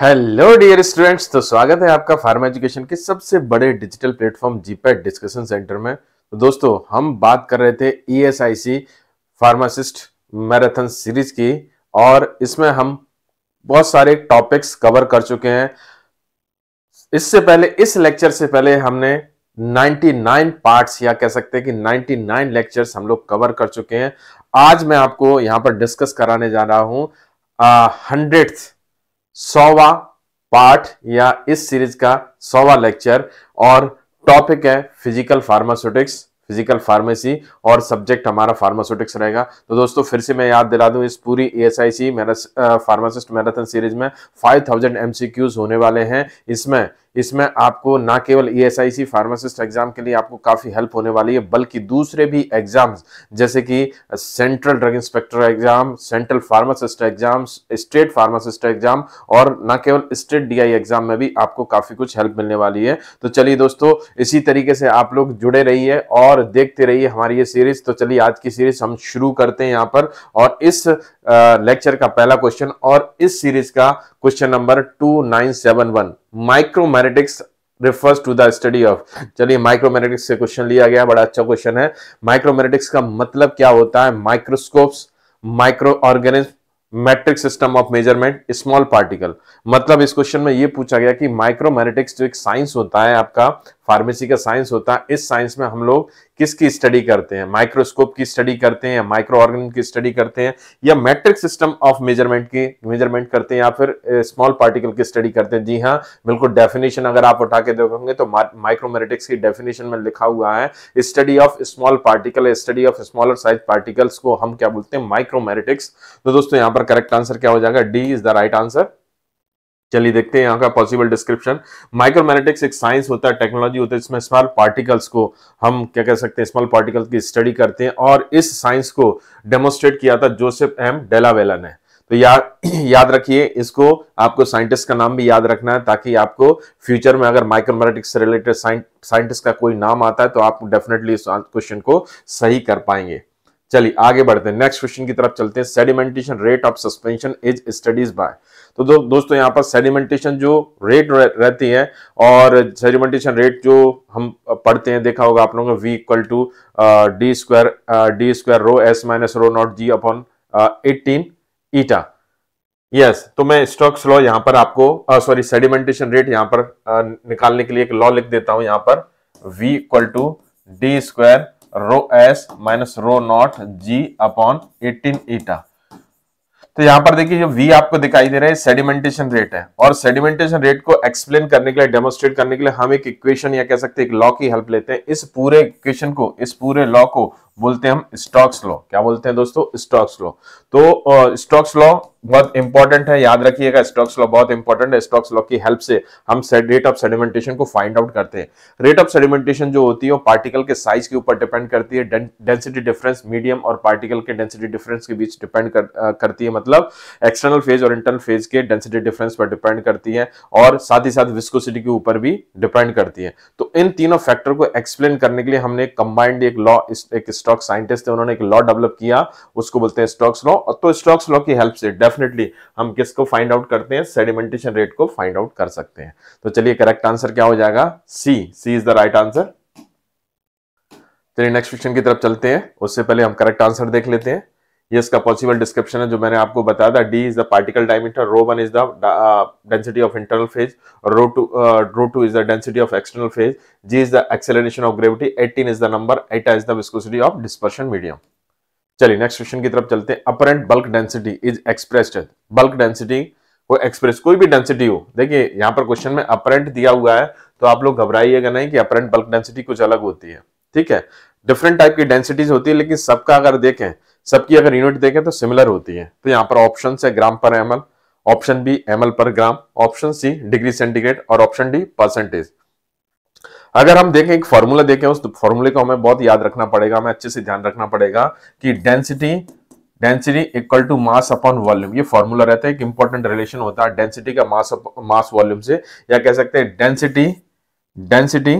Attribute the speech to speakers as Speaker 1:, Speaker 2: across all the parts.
Speaker 1: Hello dear students तो स्वागत है आपका फार्मा एजुकेशन के सबसे बड़े digital platform GPAT discussion centre में तो दोस्तों हम बात कर रहे थे ईएसआईसी फार्मासिस्ट मैराथन सीरीज की और इसमें हम बहुत सारे टॉपिक्स कवर कर चुके हैं इससे पहले इस लेक्चर से पहले हमने 99 पार्ट्स या कह सकते हैं कि 99 लेक्चर्स हम लोग कवर कर चुके हैं आज मैं आपको यहां पर डिस्कस कराने जा रहा हूं हंड्रेड uh, सौवा पाठ या इस सीरीज का सौवा लेक्चर और टॉपिक है फिजिकल फार्मास्यूटिक्स फिजिकल फार्मेसी और सब्जेक्ट हमारा फार्मास्यूटिक्स रहेगा तो दोस्तों फिर से मैं याद दिला दूं इस पूरी एस मैरा, फार्मासिस्ट मैराथन सीरीज में 5000 एमसीक्यूज होने वाले हैं इसमें इसमें आपको ना केवल ई फार्मासिस्ट एग्जाम के लिए आपको काफ़ी हेल्प होने वाली है बल्कि दूसरे भी एग्जाम्स जैसे कि central drug inspector exam central pharmacist exam state pharmacist exam और ना केवल स्टेट डीआई एग्जाम में भी आपको काफ़ी कुछ हेल्प मिलने वाली है तो चलिए दोस्तों इसी तरीके से आप लोग जुड़े रहिए और देखते रहिए हमारी ये सीरीज तो चलिए आज की सीरीज हम शुरू करते हैं यहाँ पर और इस लेक्चर का पहला क्वेश्चन और इस सीरीज का question number two nine seven one micromeritics refers to the study of चलिए माइक्रोमैनेटिक्स से क्वेश्चन लिया गया बड़ा अच्छा क्वेश्चन है माइक्रोमैनेटिक्स का मतलब क्या होता है microscopes micro organism metric system of measurement small particle मतलब इस क्वेश्चन में ये पूछा गया कि माइक्रोमैनेटिक्स जो एक साइंस होता है आपका फार्मेसी का साइंस होता है इस साइंस में हम लोग किसकी स्टडी करते हैं माइक्रोस्कोप की स्टडी करते हैं माइक्रो ऑर्गन की स्टडी करते हैं या मैट्रिक सिस्टम ऑफ मेजरमेंट की मेजरमेंट करते हैं या फिर स्मॉल पार्टिकल की स्टडी करते हैं जी हाँ बिल्कुल डेफिनेशन अगर आप उठा के देखोगे तो माइक्रोमेरेटिक्स की डेफिनेशन में लिखा हुआ है study of small particle study of smaller size particles को हम क्या बोलते हैं माइक्रोमेरेटिक्स तो दोस्तों यहाँ पर करेक्ट आंसर क्या हो जाएगा D is the right answer चलिए देखते हैं यहाँ का पॉसिबल डिस्क्रिप्शन माइक्रोमैग्नेटिक्स एक साइंस होता है टेक्नोलॉजी होता है इसमें स्मॉल पार्टिकल्स को हम क्या कह सकते हैं स्मॉल पार्टिकल्स की स्टडी करते हैं और इस साइंस को डेमोस्ट्रेट किया था जोसेफ एम डेलावेला ने तो या, याद रखिए इसको आपको साइंटिस्ट का नाम भी याद रखना है ताकि आपको फ्यूचर में अगर माइक्रोमैग्नेटिक्स से रिलेटेड साइंटिस्ट का कोई नाम आता है तो आप डेफिनेटली इस क्वेश्चन को सही कर पाएंगे चलिए आगे बढ़ते हैं नेक्स्ट क्वेश्चन की तरफ चलते हैं sedimentation rate of suspension is studies by तो दो, दोस्तों यहाँ पर सेडिमेंटेशन जो रेट रह, रहती है और सेडिमेंटेशन रेट जो हम पढ़ते हैं देखा होगा आप लोगों ने V equal to D square D square rho S minus rho naught G upon eighteen eta yes तो मैं स्टॉक्स लॉ यहाँ पर आपको सॉरी सेडिमेंटेशन रेट यहाँ पर uh, निकालने के लिए एक लॉ लिख देता हूं यहाँ पर V equal to D square rho S minus rho naught G upon eighteen eta तो यहां पर देखिए जो v आपको दिखाई दे रहा है सेडिमेंटेशन रेट है और सेडिमेंटेशन रेट को एक्सप्लेन करने के लिए डेमोस्ट्रेट करने के लिए हम एक इक्वेशन या कह सकते हैं एक लॉ की हेल्प लेते हैं इस पूरे इक्वेशन को इस पूरे लॉ को बोलते हैं हम स्टॉक्स लॉ क्या बोलते हैं दोस्तों स्टॉक्स लॉ तो स्टॉक्स लॉ बहुत इंपॉर्टेंट है याद रखिएगा स्टॉक्स लॉ बहुत इंपॉर्टेंट है स्टॉक्स लॉ की हेल्प से हम रेट ऑफ सेडिमेंटेशन को फाइंड आउट करते हैं रेट ऑफ सेडिमेंटेशन जो होती है वो पार्टिकल के साइज के ऊपर डिपेंड करती है डेंसिटी डिफरेंस मीडियम और पार्टिकल के डेंसिटी डिफरेंस के बीच डिपेंड कर, आ, करती है मतलब एक्सटर्नल फेज और इंटरनल फेज के डेंसिटी डिफरेंस पर डिपेंड करती है और साथ ही साथ विस्कोसिटी के ऊपर भी डिपेंड करती है तो इन तीनों फैक्टर को एक्सप्लेन करने के लिए हमने कंबाइंड एक लॉ एक स्टॉक साइंटिस्ट थे उन्होंने एक लॉ डेवलप किया उसको बोलते हैं स्टॉक्स लॉ तो स्टॉक्स लॉ की हेल्प से डेफिनेटली हम किसको फाइंड आउट करते हैं सेडिमेंटेशन रेट को फाइंड आउट कर सकते हैं तो चलिए करेक्ट आंसर क्या हो जाएगा C C is the right answer चलिए नेक्स्ट क्वेश्चन की तरफ चलते हैं उससे पहले हम करेक्ट आंसर देख लेते हैं ये इसका पॉसिबल डिस्क्रिप्शन है जो मैंने आपको बताया था D is the particle diameter rho one is the density of internal phase rho two rho two is the density of external phase G is the acceleration of gravity eighteen is the number eta is the viscosity of dispersion medium चलिए next question की तरफ चलते हैं apparent bulk density is expressed bulk density वो express कोई भी density हो देखिए यहाँ पर क्वेश्चन में अपरेंट दिया हुआ है तो आप लोग घबराइएगा नहीं कि अपरेंट बल्क डेंसिटी कुछ अलग होती है ठीक है डिफरेंट टाइप की डेंसिटीज होती है लेकिन सबका अगर देखें सबकी अगर यूनिट देखें तो सिमिलर होती है तो यहाँ पर ऑप्शन है ग्राम per M option B M per gram option C degree centigrade और ऑप्शन डी परसेंटेज अगर हम देखें एक फॉर्मूला देखें उस फॉर्मूले को हमें बहुत याद रखना पड़ेगा हमें अच्छे से ध्यान रखना पड़ेगा कि density density equal to mass upon volume ये फॉर्मूला रहता है एक इंपॉर्टेंट रिलेशन होता है डेंसिटी का मास मास वॉल्यूम से या कह सकते हैं डेंसिटी डेंसिटी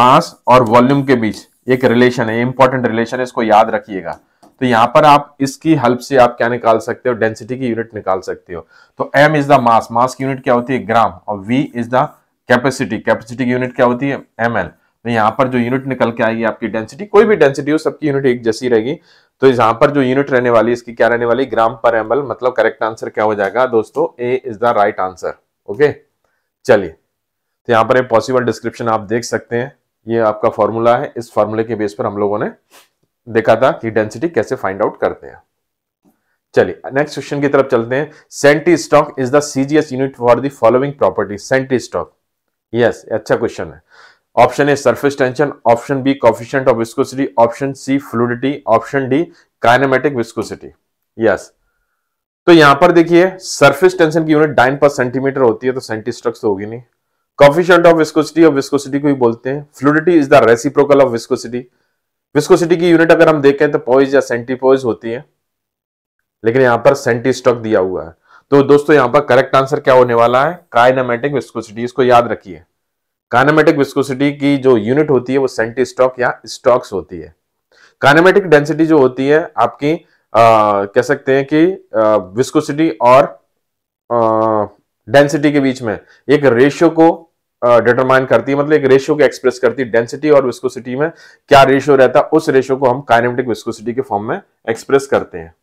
Speaker 1: मास और वॉल्यूम के बीच एक रिलेशन है इंपॉर्टेंट रिलेशन है इसको याद रखिएगा तो यहां पर आप इसकी हेल्प से आप क्या निकाल सकते हो डेंसिटी की यूनिट निकाल सकते हो तो M is the mass mass की यूनिट क्या होती है ग्राम और V is the capacity capacity की यूनिट क्या होती है एम एल तो यहां पर जो यूनिट निकल के आएगी आपकी डेंसिटी कोई भी डेंसिटी हो सबकी यूनिट एक जैसी रहेगी तो यहां पर जो यूनिट रहने वाली इसकी क्या रहने वाली ग्राम पर एम एल मतलब करेक्ट आंसर क्या हो जाएगा दोस्तों A is the right answer okay चलिए तो यहां पर पॉसिबल डिस्क्रिप्शन आप देख सकते हैं ये आपका फॉर्मूला है इस फॉर्मूले के बेस पर हम लोगों ने देखा था कि डेंसिटी कैसे फाइंड आउट करते हैं चलिए नेक्स्ट क्वेश्चन की तरफ चलते हैं centistoke is the CGS unit for the following property centistoke yes अच्छा क्वेश्चन है option A surface tension option B coefficient of viscosity option C fluidity option D kinematic viscosity yes तो यहां पर देखिए surface tension की unit dyne per centimetre होती है तो सेंटी स्ट्रक्स तो होगी नहीं कॉफिशियंट ऑफ विस्कोसिटी और विस्कोसिटी को ही बोलते हैं fluidity is the reciprocal of viscosity viscosity की यूनिट अगर हम देखें तो पॉइज या सेंटीपोइज होती है लेकिन यहां पर सेंटी स्टॉक दिया हुआ है तो दोस्तों यहां पर करेक्ट आंसर क्या होने वाला है काइनामेटिक विस्कोसिटी इसको याद रखिए काइनामेटिक विस्कोसिटी की जो यूनिट होती है वो सेंटी स्टॉक या स्टॉक्स होती है काइनामेटिक डेंसिटी जो होती है आपकी आ, कह सकते हैं कि विस्कोसिटी और डेंसिटी के बीच में एक रेशियो को डिटरमाइन करती है मतलब एक रेशियो को एक्सप्रेस करती है डेंसिटी और विस्कोसिटी में क्या रेशियो रहता है उस रेशियो को हम काइनेमेटिक विस्कोसिटी के फॉर्म में एक्सप्रेस करते हैं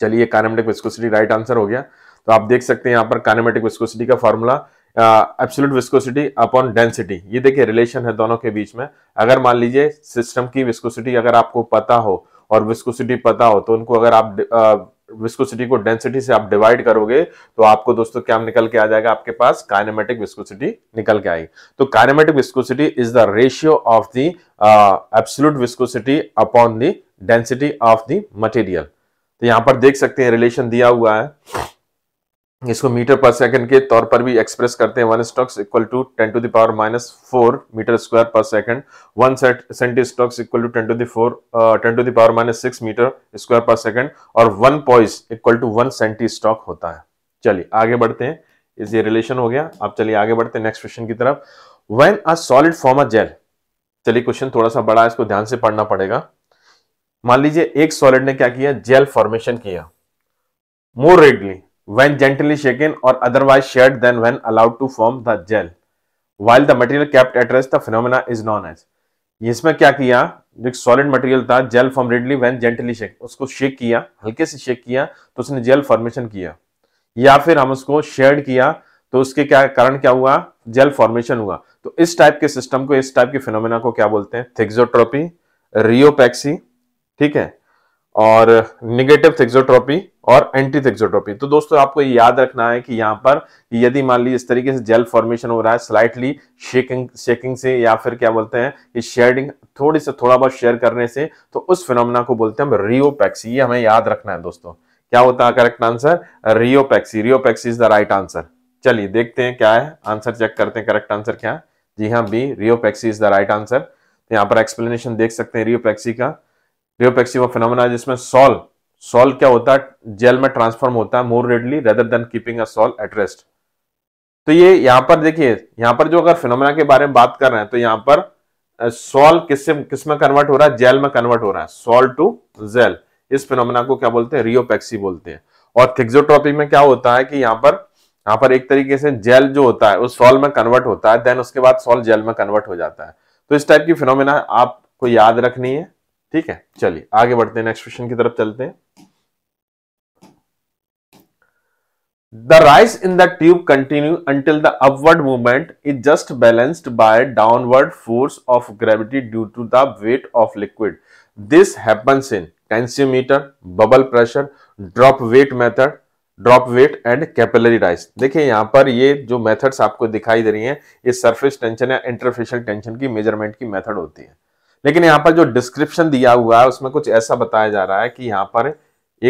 Speaker 1: चलिए काइनेमेटिक विस्कोसिटी राइट आंसर हो गया तो आप देख सकते हैं यहाँ पर काइनेमेटिक विस्कोसिटी का formula absolute viscosity upon density ये देखिए रिलेशन है दोनों के बीच में अगर मान लीजिए सिस्टम की विस्कोसिटी अगर आपको पता हो और विस्कोसिटी पता हो तो उनको अगर आप विस्कोसिटी को डेंसिटी से आप डिवाइड करोगे तो आपको दोस्तों क्या निकल के आ जाएगा आपके पास काइनेमेटिक विस्कोसिटी निकल के आएगी तो kinematic viscosity is the ratio of the absolute viscosity upon the density of the material तो यहां पर देख सकते हैं रिलेशन दिया हुआ है इसको मीटर पर सेकंड के तौर पर भी एक्सप्रेस करते हैं one stokes equal to ten to the power minus four metre square per second one set centistokes equal to ten to the power ten to the power minus six metre square per second और one poise equal to one centistoke होता है चलिए आगे बढ़ते हैं इस ये relation हो गया आप चलिए आगे बढ़ते हैं नेक्स्ट क्वेश्चन की तरफ when a solid form a gel चलिए क्वेश्चन थोड़ा सा बड़ा है इसको ध्यान से पढ़ना पड़ेगा मान लीजिए एक सॉलिड ने क्या किया जेल फॉर्मेशन किया more readily when gently shaken or otherwise shared than when allowed to form the gel while the material kept at rest the phenomena is known as इसमें क्या किया जो सॉलिड मटेरियल था gel form readily when gently shake उसको shake किया हल्के से shake किया तो उसने जेल फॉर्मेशन किया या फिर हम उसको शेड किया तो उसके क्या कारण क्या हुआ जेल फॉर्मेशन हुआ तो इस टाइप के सिस्टम को इस टाइप के फिनोमेना को क्या बोलते हैं थिक्सोट्रोपी रियोपैक्सी ठीक है और निगेटिव थिक्सोट्रोपी और एंटी एक्सोट्रोपी तो दोस्तों आपको ये याद रखना है कि यहाँ पर यदि मान लीजिए इस तरीके से जेल फॉर्मेशन हो रहा है स्लाइटली शेकिंग शेकिंग से या फिर क्या बोलते हैं कि शेडिंग थोड़ी से थोड़ा बहुत शेयर करने से तो उस फिनोमिना को बोलते हैं रियोपैक्सी ये हमें याद रखना है दोस्तों क्या होता है correct answer rheopexy rheopexy is the right answer चलिए देखते हैं क्या है आंसर चेक करते हैं करेक्ट आंसर क्या है जी हाँ B rheopexy is the right answer तो यहाँ पर एक्सप्लेनेशन देख सकते हैं रियोपैक्सी का रियोपैक्सी वो फिनोमिना जिसमें सॉल्व सॉल क्या होता है जेल में ट्रांसफॉर्म होता है more readily rather than keeping a sol at rest तो ये यहां पर देखिए यहां पर जो अगर फिनोमिना के बारे में बात कर रहे हैं तो यहां पर सॉल किस किस में कन्वर्ट हो रहा है जेल में कन्वर्ट हो रहा है सॉल टू जेल इस फिनोमिना को क्या बोलते हैं रियोपेक्सी बोलते हैं और थिक्सोट्रॉपी में क्या होता है कि यहां पर यहां पर एक तरीके से जेल जो होता है उस सॉल में कन्वर्ट होता है देन उसके बाद सॉल जेल में कन्वर्ट हो जाता है तो इस टाइप की फिनोमिना आपको याद रखनी है ठीक है चलिए आगे बढ़ते हैं नेक्स्ट क्वेश्चन की तरफ चलते हैं The rise in the tube continue until the upward movement is just balanced by downward force of gravity due to the weight of liquid. This happens in tensiometer, bubble pressure, drop weight method, drop weight and capillary rise देखिए यहाँ पर ये जो methods आपको दिखाई दे रही हैं ये सरफेस टेंशन या इंटरफेशियल टेंशन की मेजरमेंट की मेथड होती है लेकिन यहाँ पर जो डिस्क्रिप्शन दिया हुआ है उसमें कुछ ऐसा बताया जा रहा है कि यहाँ पर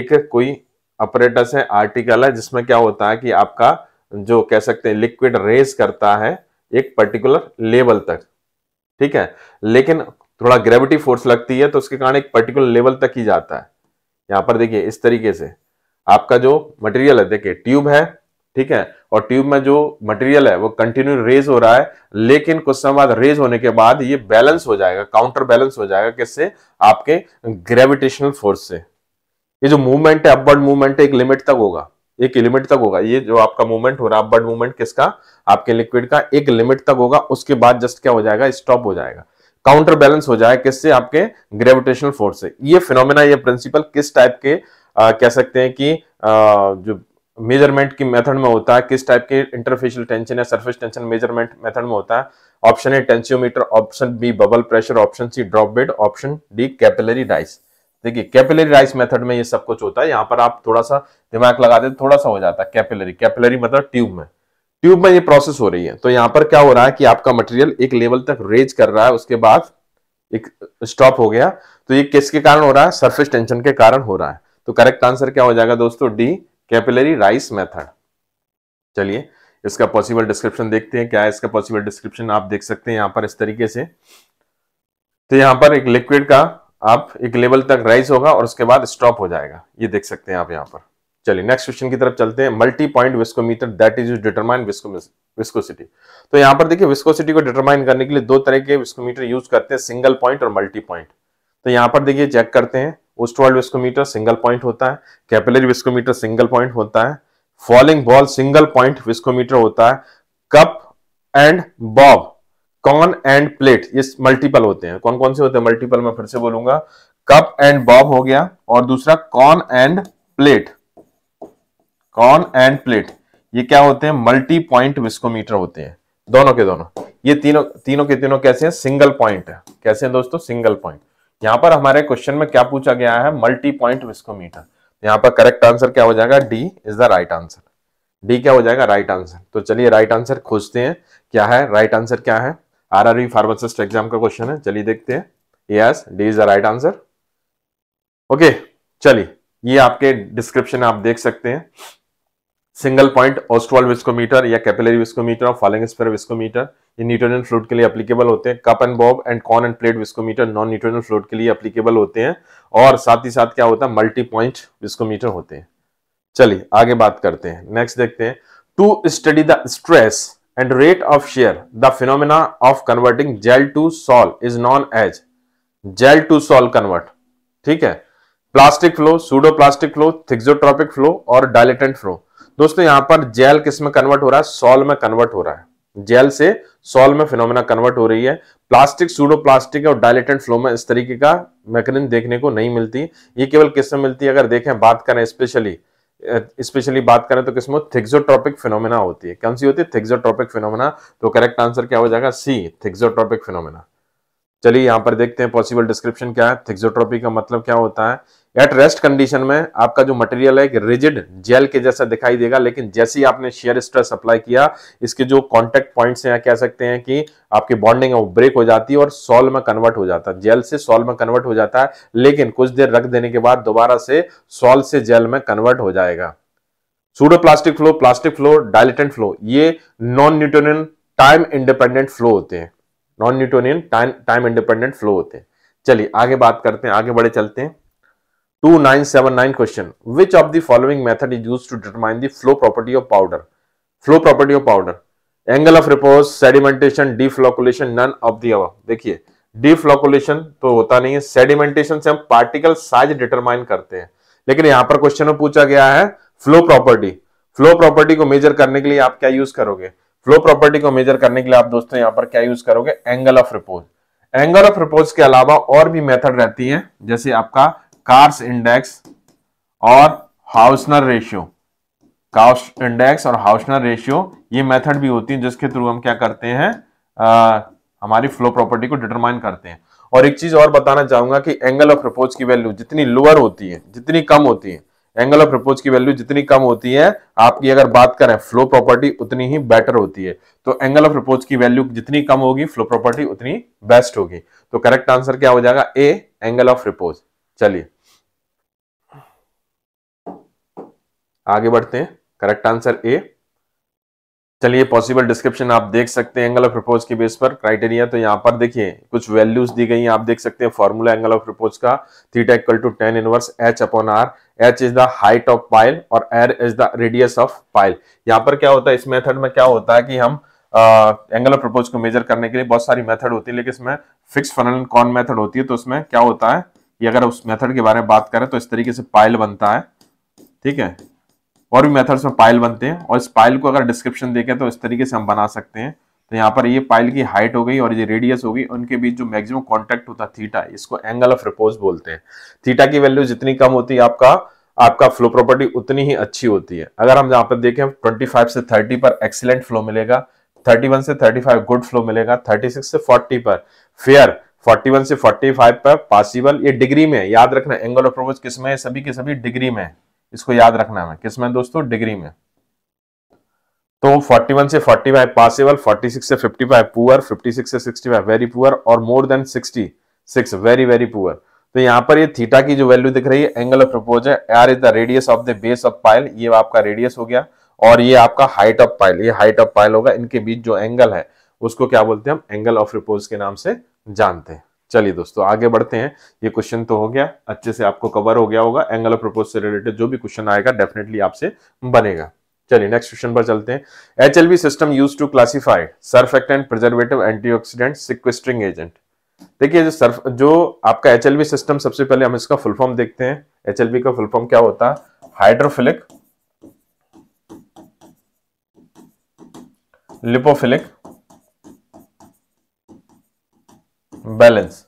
Speaker 1: एक कोई अपरेटस है आर्टिकल है जिसमें क्या होता है कि आपका जो कह सकते हैं लिक्विड रेस करता है एक पर्टिकुलर लेवल तक ठीक है लेकिन थोड़ा ग्रेविटी फोर्स लगती है तो उसके कारण एक पर्टिकुलर लेवल तक ही जाता है यहाँ पर देखिए इस तरीके से आपका जो मटेरियल है देखिए ट्यूब है ठीक है और ट्यूब में जो मटेरियल है वो कंटिन्यू रेज हो रहा है लेकिन कुछ समय बाद रेज होने के बाद ये बैलेंस हो जाएगा काउंटर बैलेंस हो जाएगा किससे आपके ग्रेविटेशनल फोर्स से ये जो मूवमेंट है अपवर्ड मूवमेंट एक लिमिट तक होगा एक लिमिट तक होगा ये जो आपका मूवमेंट हो रहा है अपवर्ड मूवमेंट किसका आपके लिक्विड का एक लिमिट तक होगा उसके बाद जस्ट क्या हो जाएगा स्टॉप हो जाएगा काउंटर बैलेंस हो जाए किससे आपके ग्रेविटेशनल फोर्स से ये फिनोमिना ये प्रिंसिपल किस टाइप के आ, कह सकते हैं कि आ, जो मेजरमेंट की मेथड में होता है किस टाइप के इंटरफेशियल टेंशन या सरफेस टेंशन मेजरमेंट मेथड में होता है option A tensiometer option B bubble pressure option C drop bed option D capillary dice देखिए कैपिलरी राइस मेथड में ये सब कुछ होता है यहाँ पर आप थोड़ा सा दिमाग लगा देते थोड़ा सा हो जाता है कैपिलरी कैपिलरी मतलब ट्यूब में ट्यूब में ये प्रोसेस हो रही है तो यहाँ पर क्या हो रहा है कि आपका मटेरियल एक लेवल तक रेज कर रहा है उसके बाद एक स्टॉप हो गया तो ये किसके कारण हो रहा है सर्फेस टेंशन के कारण हो रहा है तो करेक्ट आंसर क्या हो जाएगा दोस्तों डी कैपिलरी राइस मेथड चलिए इसका पॉसिबल डिस्क्रिप्शन देखते हैं क्या है इसका पॉसिबल डिस्क्रिप्शन आप देख सकते हैं यहाँ पर इस तरीके से तो यहाँ पर एक लिक्विड का आप एक लेवल तक राइज होगा और उसके बाद स्टॉप हो जाएगा ये देख सकते हैं आप यहाँ पर चलिए नेक्स्ट क्वेश्चन की तरफ चलते हैं multi point viscometer that is determine viscosity तो यहाँ पर देखिए विस्कोसिटी को डिटरमाइन करने के लिए दो तरह के विस्कोमीटर यूज करते हैं सिंगल पॉइंट और मल्टी पॉइंट तो यहाँ पर देखिए चेक करते हैं ओस्टवर्ल्ड विस्कोमीटर सिंगल पॉइंट होता है कैपिलरी विस्कोमीटर सिंगल पॉइंट होता है falling ball single point viscometer होता है cup and bob cone and plate ये मल्टीपल होते हैं कौन कौन से होते हैं मल्टीपल मैं फिर से बोलूंगा कप एंड बॉब हो गया और दूसरा cone and plate cone and plate ये क्या होते हैं मल्टी पॉइंट विस्कोमीटर होते हैं दोनों के दोनों ये तीनों तीनों के तीनों कैसे हैं सिंगल पॉइंट है कैसे हैं दोस्तों सिंगल पॉइंट यहां पर हमारे क्वेश्चन में क्या पूछा गया है मल्टी पॉइंट विस्कोमीटर यहां पर करेक्ट आंसर क्या हो जाएगा D is the right answer D क्या हो जाएगा राइट आंसर तो चलिए राइट आंसर खोजते हैं क्या है राइट आंसर क्या है आरआरबी फार्मासिस्ट एग्जाम का क्वेश्चन है चलिए देखते हैं yes D is the right answer okay चलिए ये आपके डिस्क्रिप्शन में आप देख सकते हैं सिंगल पॉइंट ऑस्ट्रॉल विस्कोमीटर या कैपिलरी विस्कोमीटर और फॉलिंग स्पेयर विस्कोमीटर ये न्यूट्रोनियल फ्लूड के लिए अप्लीकेबल होते हैं cup and bob and cone and plate viscometer non Newtonian fluid के लिए अप्लीकेबल होते हैं और साथ ही साथ क्या होता है मल्टी पॉइंट विस्कोमीटर होते हैं चलिए आगे बात करते हैं नेक्स्ट देखते हैं to study the stress and rate of shear the phenomena of converting gel to sol is known as gel to sol convert ठीक है plastic flow pseudo plastic flow thixotropic flow और डायलेटेंट फ्लो दोस्तों यहां पर jail किस में convert हो रहा है सॉल में कन्वर्ट हो रहा है जेल से सॉल में फिनोमिना कन्वर्ट हो रही है प्लास्टिक सूडो प्लास्टिक और डायलेटेंट फ्लो में इस तरीके का मैकेनिज्म देखने को नहीं मिलती ये केवल किस में मिलती है अगर देखें बात करें स्पेशली स्पेशली बात करें तो किसमें थिक्सोट्रॉपिक फिनोमेना होती है कौन सी होती है थिक्सोट्रॉपिक फिनोमेना तो करेक्ट आंसर क्या हो जाएगा सी थिक्सोट्रॉपिक फिनोमेना चलिए यहाँ पर देखते हैं पॉसिबल डिस्क्रिप्शन क्या है थिक्सोट्रॉपी का मतलब क्या होता है एट रेस्ट कंडीशन में आपका जो मटेरियल है एक रिजिड जेल के जैसा दिखाई देगा लेकिन जैसे ही आपने शेयर स्ट्रेस अप्लाई किया इसके जो कांटेक्ट पॉइंट्स हैं कह सकते हैं कि आपकी बॉन्डिंग है वो ब्रेक हो जाती है और सॉल में कन्वर्ट हो जाता है जेल से सॉल में कन्वर्ट हो जाता है लेकिन कुछ देर रख देने के बाद दोबारा से सॉल से जेल में कन्वर्ट हो जाएगा pseudo plastic flow plastic flow dilatant flow ये non Newtonian time independent flow होते हैं non Newtonian time time independent flow होते हैं चलिए आगे बात करते हैं आगे बढ़े चलते हैं 2979 question which of the following method is use to determine the flow property of powder flow property of powder angle of repose sedimentation deflocculation none of the above देखिए डीफ्लोकुलेशन तो होता नहीं है सेडिमेंटेशन से हम पार्टिकल साइज डिटरमाइन करते हैं लेकिन यहां पर क्वेश्चन में पूछा गया है फ्लो प्रॉपर्टी फ्लो प्रॉपर्टी को मेजर करने के लिए आप क्या यूज करोगे फ्लो प्रॉपर्टी को मेजर करने के लिए आप दोस्तों यहाँ पर क्या यूज करोगे angle of repose angle of repose के अलावा और भी मेथड रहती है जैसे आपका कार्स इंडेक्स और हाउसनर रेशियो कार्स इंडेक्स और हाउसनर रेशियो ये मेथड भी होती है जिसके थ्रू हम क्या करते हैं हमारी फ्लो प्रॉपर्टी को डिटरमाइन करते हैं और एक चीज और बताना चाहूंगा कि एंगल ऑफ रिपोज की वैल्यू जितनी लोअर होती है जितनी कम होती है एंगल ऑफ अप्रोच की वैल्यू जितनी कम होती है आपकी अगर बात करें फ्लो प्रॉपर्टी उतनी ही बेटर होती है तो एंगल ऑफ अप्रोच की वैल्यू जितनी कम होगी फ्लो प्रॉपर्टी उतनी बेस्ट होगी तो करेक्ट आंसर क्या हो जाएगा ए एंगल ऑफ रिपोज चलिए आगे बढ़ते हैं करेक्ट आंसर ए चलिए पॉसिबल डिस्क्रिप्शन आप देख सकते हैं एंगल ऑफ प्रपोज के बेस पर क्राइटेरिया तो यहाँ पर देखिए कुछ वैल्यूज दी गई आप देख सकते हैं फॉर्मूला एंगल ऑफ प्रपोज का theta equal to tan inverse H upon R H is the height of pile और R is the radius of pile यहाँ पर क्या होता है इस मेथड में क्या होता है कि हम एंगल ऑफ प्रपोज को मेजर करने के लिए बहुत सारी मेथड होती है लेकिन इसमें फिक्स फनल कॉन मेथड होती है तो उसमें क्या होता है कि अगर उस मेथड के बारे में बात करें तो इस तरीके से पाइल बनता है ठीक है और भी मेथड्स में पाइल बनते हैं और इस पाइल को अगर डिस्क्रिप्शन देखें तो इस तरीके से हम बना सकते हैं तो यहाँ पर ये पाइल की हाइट हो गई और ये रेडियस हो गई उनके बीच जो मैक्सिमम कॉन्टेक्ट होता है थीटा इसको एंगल ऑफ रिपोज बोलते हैं थीटा की वैल्यू जितनी कम होती है आपका आपका फ्लो प्रॉपर्टी उतनी ही अच्छी होती है अगर हम यहाँ पर देखें फाइव से थर्टी पर एक्सीलेंट फ्लो मिलेगा वन से फाइव गुड फ्लो मिलेगा सिक्स से फोर्टी पर फेयर 41 से 45 पर पॉसिबल ये डिग्री में याद रखना एंगल ऑफ प्रोपोज किस में है सभी के सभी डिग्री में है इसको याद रखना है किस में दोस्तों डिग्री में तो 41 से 45 पासिबल 46 से 55 फाइव पुअर फिफ्टी से 65 फाइव वेरी पुअर और more than 66 six very very poor तो यहां पर ये थीटा की जो वैल्यू दिख रही है एंगल ऑफ प्रपोज है R is the radius of the base of pile ये आपका रेडियस हो गया और ये आपका हाइट ऑफ पाइल ये हाइट ऑफ पाइल होगा इनके बीच जो एंगल है उसको क्या बोलते हैं हम एंगल ऑफ रिपोज के नाम से जानते हैं चलिए दोस्तों आगे बढ़ते हैं ये क्वेश्चन तो हो गया अच्छे से आपको कवर हो गया होगा एंगल ऑफ प्रपोज से रिलेटेड जो भी क्वेश्चन आएगा डेफिनेटली आपसे बनेगा चलिए नेक्स्ट क्वेश्चन पर चलते हैं H system use to classified surfactant preservative antioxidant sequestering agent देखिए जो सर्फ जो आपका एच सिस्टम सबसे पहले हम इसका फुल फॉर्म देखते हैं एच का फुल फॉर्म क्या होता है हाइड्रोफिलिक लिपोफिलिक बैलेंस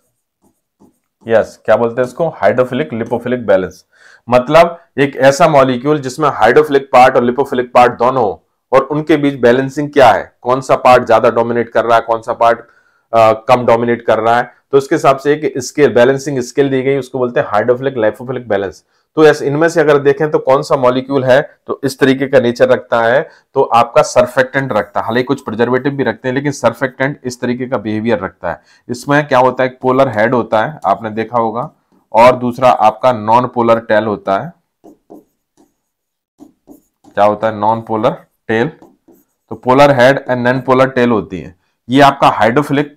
Speaker 1: यस क्या बोलते हैं इसको हाइड्रोफिलिक लिपोफिलिक बैलेंस मतलब एक ऐसा मॉलिक्यूल जिसमें हाइड्रोफिलिक पार्ट और लिपोफिलिक पार्ट दोनों हो और उनके बीच बैलेंसिंग क्या है कौन सा पार्ट ज्यादा डोमिनेट कर रहा है कौन सा पार्ट कम डोमिनेट कर रहा है तो उसके हिसाब से एक स्केल बैलेंसिंग स्केल दी गई उसको बोलते हैं हाइड्रोफिलिक लाइफोफिलिक बैलेंस तो यस इनमें से अगर देखें तो कौन सा मॉलिक्यूल है तो इस तरीके का नेचर रखता है तो आपका सरफेक्टेंट रखता है हालांकि कुछ प्रिजर्वेटिव भी रखते हैं लेकिन सरफेक्टेंट इस तरीके का बिहेवियर रखता है इसमें क्या होता है एक पोलर हेड होता है आपने देखा होगा और दूसरा आपका नॉन पोलर टेल होता है क्या होता है नॉन पोलर टेल तो polar head and non polar tail होती है ये आपका हाइड्रोफिलिक